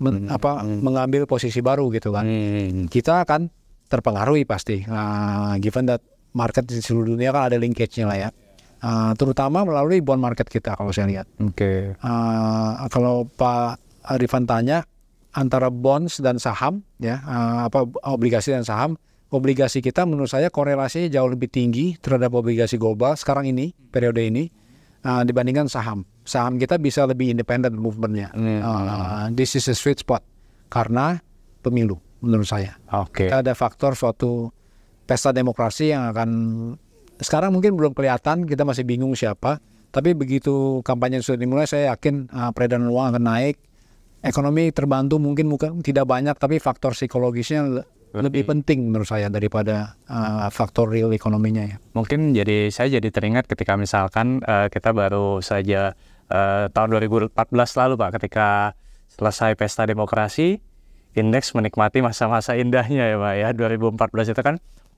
men, hmm. apa hmm. mengambil posisi baru gitu kan? Hmm. Kita akan terpengaruhi pasti uh, given that market di seluruh dunia kan ada linkage-nya lah ya uh, terutama melalui bond market kita kalau saya lihat. Oke. Okay. Uh, kalau Pak Arifan tanya antara bonds dan saham ya uh, apa obligasi dan saham obligasi kita menurut saya korelasinya jauh lebih tinggi terhadap obligasi global sekarang ini periode ini uh, dibandingkan saham saham kita bisa lebih independen movementnya mm. uh, this is a sweet spot karena pemilu menurut saya. Oke. Okay. ada faktor suatu pesta demokrasi yang akan sekarang mungkin belum kelihatan, kita masih bingung siapa. Tapi begitu kampanye sudah dimulai, saya yakin uh, peredaran uang akan naik. Ekonomi terbantu mungkin bukan tidak banyak, tapi faktor psikologisnya lebih penting menurut saya daripada uh, faktor real ekonominya ya. Mungkin jadi saya jadi teringat ketika misalkan uh, kita baru saja uh, tahun 2014 lalu Pak ketika selesai pesta demokrasi indeks menikmati masa-masa indahnya ya Pak ya 2014 itu kan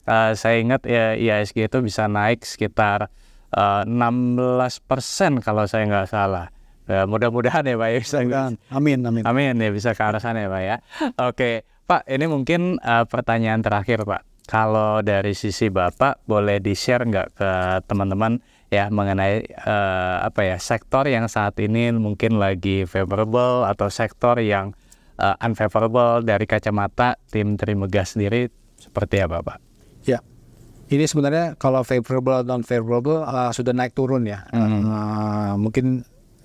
uh, saya ingat ya IISG itu bisa naik sekitar uh, eh, 16% kalau saya nggak salah uh, mudah-mudahan ya Pak ya bisa mudah amin amin amin ya bisa ke arah sana ya Pak ya oke Pak ini mungkin uh, pertanyaan terakhir Pak kalau dari sisi Bapak boleh di-share nggak ke teman-teman ya mengenai uh, apa ya sektor yang saat ini mungkin lagi favorable atau sektor yang uh, unfavorable dari kacamata tim Trimegah sendiri seperti apa Pak? Ya, ini sebenarnya kalau favorable non favorable uh, eh, sudah naik turun ya. Mm. Uh, mungkin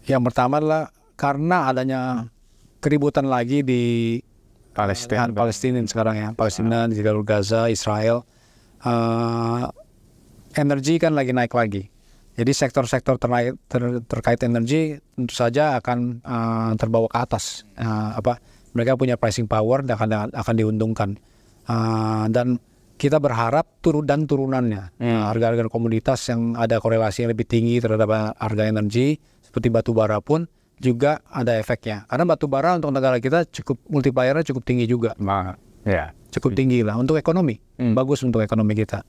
yang pertama adalah karena adanya keributan lagi di Palestina, Palestina sekarang ya, Palestina ah. di Jalur Gaza, Israel, uh, energi kan lagi naik lagi. Jadi sektor-sektor ter, ter, terkait energi tentu saja akan uh, terbawa ke atas uh, apa mereka punya pricing power dan akan akan diuntungkan uh, dan kita berharap turun dan turunannya hmm. Ah, harga-harga hmm. komoditas yang ada korelasi yang lebih tinggi terhadap ah, harga energi seperti batu bara pun juga ada efeknya karena batu bara untuk negara kita cukup multipliernya cukup tinggi juga nah, ya cukup tinggi lah untuk ekonomi hmm. bagus untuk ekonomi kita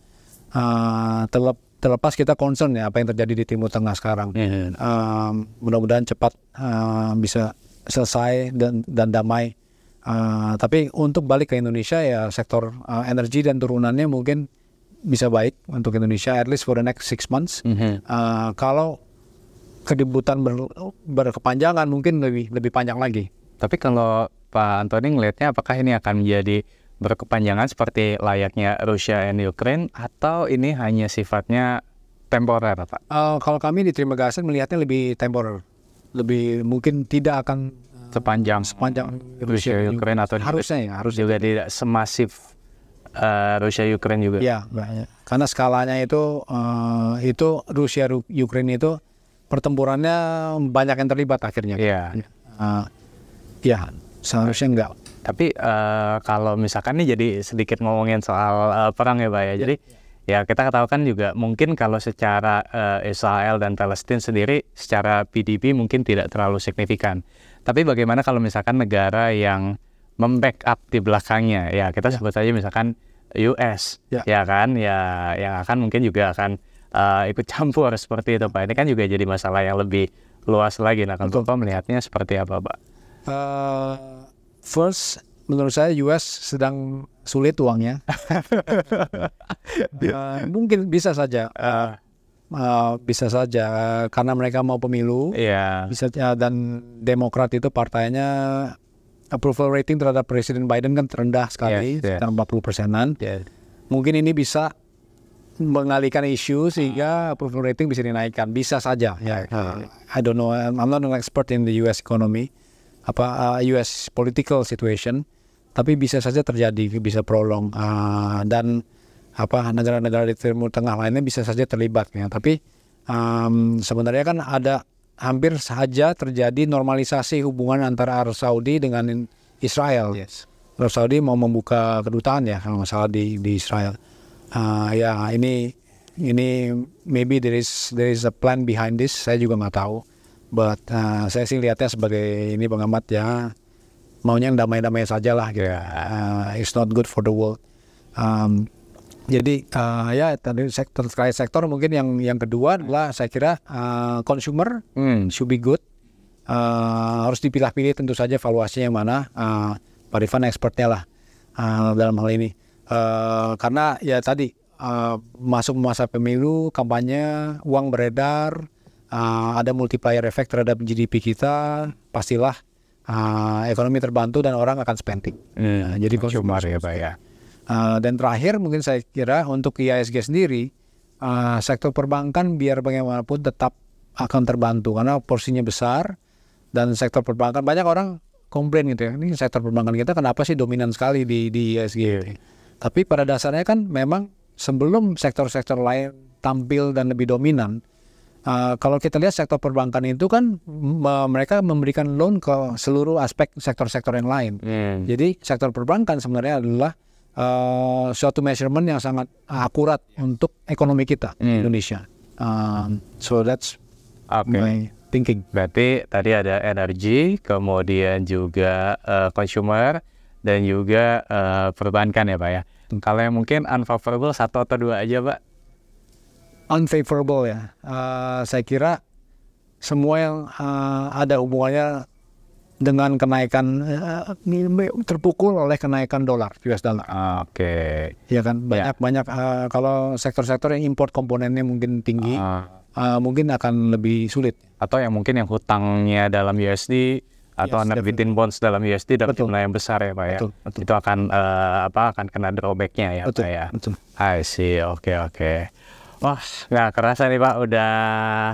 uh, terlep, terlepas kita concern ya apa yang terjadi di timur tengah sekarang hmm. uh, mudah-mudahan cepat uh, bisa selesai dan, dan damai. Uh, tapi untuk balik ke Indonesia ya sektor uh, energi dan turunannya mungkin bisa baik untuk Indonesia at least for the next six months. Mm -hmm. uh, kalau kedebutan ber, berkepanjangan mungkin lebih lebih panjang lagi. Tapi kalau Pak Antoni melihatnya, apakah ini akan menjadi berkepanjangan seperti layaknya Rusia dan Ukraine atau ini hanya sifatnya temporer Pak? Uh, kalau kami di Terima melihatnya lebih temporer lebih mungkin tidak akan eh, sepanjang sepanjang Rusia Ukraine atau harusnya ya harus juga tidak semasif uh, Rusia Ukraine juga ya banyak. karena skalanya itu uh, itu Rusia Ukraine itu pertempurannya banyak yang terlibat akhirnya Iya. uh, ya seharusnya enggak tapi uh, kalau misalkan nih jadi sedikit ngomongin soal uh, perang ya pak ya, ya. jadi ya Ya kita katakan juga mungkin kalau secara uh, Israel dan Palestina sendiri secara PDB mungkin tidak terlalu signifikan. Tapi bagaimana kalau misalkan negara yang membackup di belakangnya? Ya kita ya. sebut saja misalkan US, ya, ya kan? Ya yang akan mungkin juga akan uh, ikut <laughs> campur seperti itu Pak. Ini kan juga jadi masalah yang lebih luas lagi. Nah kalau melihatnya seperti apa Pak? Uh, first menurut saya US sedang sulit uangnya. uh, <laughs> mungkin bisa saja. Uh. Uh, bisa saja karena mereka mau pemilu. Yeah. Bisa uh, dan Demokrat itu partainya approval rating terhadap Presiden Biden kan terendah sekali, yes, yes. sekitar 40 persenan. Yes. Mungkin ini bisa mengalihkan isu sehingga approval rating bisa dinaikkan. Bisa saja. Ya. Uh. I don't know. I'm not an expert in the US economy. Apa uh, US political situation tapi bisa saja terjadi bisa prolong uh, dan apa negara-negara di Timur Tengah lainnya bisa saja terlibat ya tapi um, sebenarnya kan ada hampir saja terjadi normalisasi hubungan antara Arab Saudi dengan Israel yes. Arab Saudi mau membuka kedutaan ya kalau masalah di di Israel uh, ya ini ini maybe there is there is a plan behind this saya juga nggak tahu but uh, saya sih lihatnya sebagai ini pengamat ya maunya yang damai-damai saja lah gitu. Ya. Uh, it's not good for the world. Um, jadi uh, ya tadi sektor sekali sektor mungkin yang yang kedua adalah saya kira uh, consumer hmm. should be good. Uh, harus dipilah-pilih tentu saja valuasinya yang mana. Uh, Pak Rifan expertnya lah uh, dalam hal ini. Uh, karena ya tadi uh, masuk masa pemilu, kampanye, uang beredar, uh, ada multiplier effect terhadap GDP kita, pastilah uh, ekonomi terbantu dan orang akan spending. Hmm. Uh, jadi consumer ya pak ya. Uh, dan terakhir mungkin saya kira untuk IASG sendiri uh, sektor perbankan biar bagaimanapun tetap akan terbantu karena porsinya besar dan sektor perbankan banyak orang komplain gitu ya ini sektor perbankan kita kenapa sih dominan sekali di di IASG. Yeah. Tapi pada dasarnya kan memang sebelum sektor-sektor lain tampil dan lebih dominan Uh, kalau kita lihat sektor perbankan itu kan uh, mereka memberikan loan ke seluruh aspek sektor-sektor yang lain. Mm. Jadi sektor perbankan sebenarnya adalah uh, suatu measurement yang sangat akurat untuk ekonomi kita mm. Indonesia. Um, so that's okay. my thinking. Berarti tadi ada energi, kemudian juga uh, consumer dan juga uh, perbankan ya pak ya. Kalau yang mungkin unfavorable satu atau dua aja pak unfavorable ya. Uh, saya kira semua yang uh, ada hubungannya dengan kenaikan uh, terpukul oleh kenaikan dolar US dollar. Ah, oke. Okay. Iya ya kan banyak yeah. banyak uh, kalau sektor-sektor yang import komponennya mungkin tinggi uh. Uh, mungkin akan lebih sulit. Atau yang mungkin yang hutangnya dalam USD atau yes, nerbitin bonds dalam USD dapat jumlah yang besar ya pak ya betul, betul. itu akan uh, apa akan kena drawbacknya ya betul, pak ya betul. I see oke okay, oke okay. Wah, nggak kerasa nih Pak, udah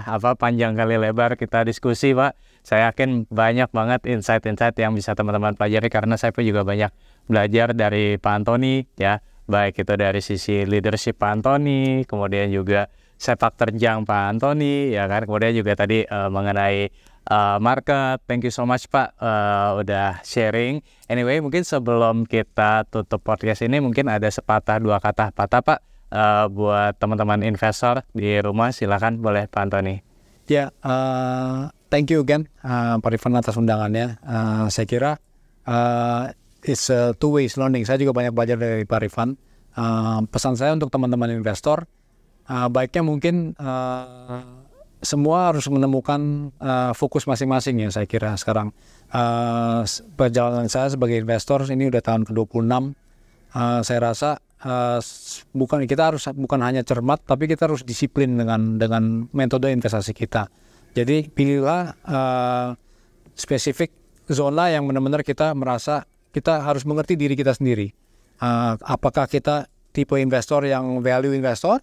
apa panjang kali lebar kita diskusi Pak. Saya yakin banyak banget insight-insight yang bisa teman-teman pelajari karena saya pun juga banyak belajar dari Pak Antoni ya, baik itu dari sisi leadership Pak Antoni, kemudian juga sepak terjang Pak Antoni ya kan, kemudian juga tadi uh, mengenai uh, market. Thank you so much Pak uh, udah sharing. Anyway, mungkin sebelum kita tutup podcast ini mungkin ada sepatah dua kata patah Pak uh, buat teman-teman investor di rumah silakan boleh Pak Antoni. Ya, yeah, uh, thank you again uh, Pak Rifan atas undangannya. Uh, saya kira uh, it's a two ways learning. Saya juga banyak belajar dari Pak Rifan. Uh, pesan saya untuk teman-teman investor, uh, baiknya mungkin uh, semua harus menemukan uh, fokus masing-masing ya saya kira sekarang uh, perjalanan saya sebagai investor ini udah tahun ke-26 uh, saya rasa uh, bukan kita harus bukan hanya cermat tapi kita harus disiplin dengan dengan metode investasi kita. Jadi pilihlah uh, spesifik zona yang benar-benar kita merasa kita harus mengerti diri kita sendiri. Uh, apakah kita tipe investor yang value investor?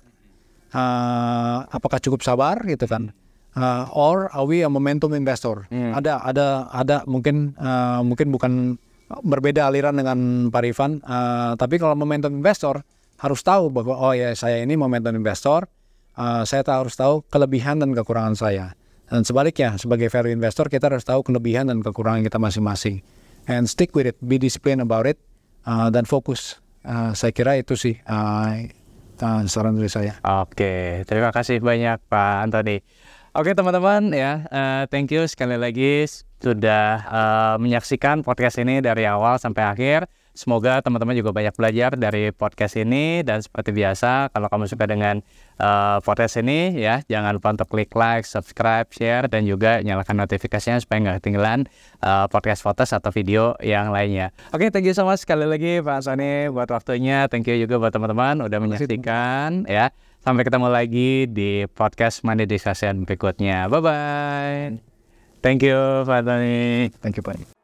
Uh, apakah cukup sabar gitu kan? Uh, or are we a momentum investor? Hmm. Ada ada ada mungkin uh, mungkin bukan berbeda aliran dengan Pak Rifan. Uh, tapi kalau momentum investor harus tahu bahwa oh ya saya ini momentum investor, uh, saya harus tahu kelebihan dan kekurangan saya. Dan sebaliknya sebagai value investor kita harus tahu kelebihan dan kekurangan kita masing-masing. And stick with it, be disciplined about it, uh, dan fokus. Uh, saya kira itu sih uh, uh, saran dari saya. Oke, terima kasih banyak Pak Anthony. Oke teman-teman ya, uh, thank you sekali lagi sudah uh, menyaksikan podcast ini dari awal sampai akhir. Semoga teman-teman juga banyak belajar dari podcast ini dan seperti biasa kalau kamu suka dengan uh, podcast ini ya jangan lupa untuk klik like, subscribe, share dan juga nyalakan notifikasinya supaya nggak ketinggalan uh, podcast fotos atau video yang lainnya. Oke, okay, thank you so much sekali lagi Pak Sony buat waktunya. Thank you juga buat teman-teman udah menyaksikan ya. Sampai ketemu lagi di podcast Monday Discussion berikutnya. Bye bye. Thank you, Padani. Thank you, Padani.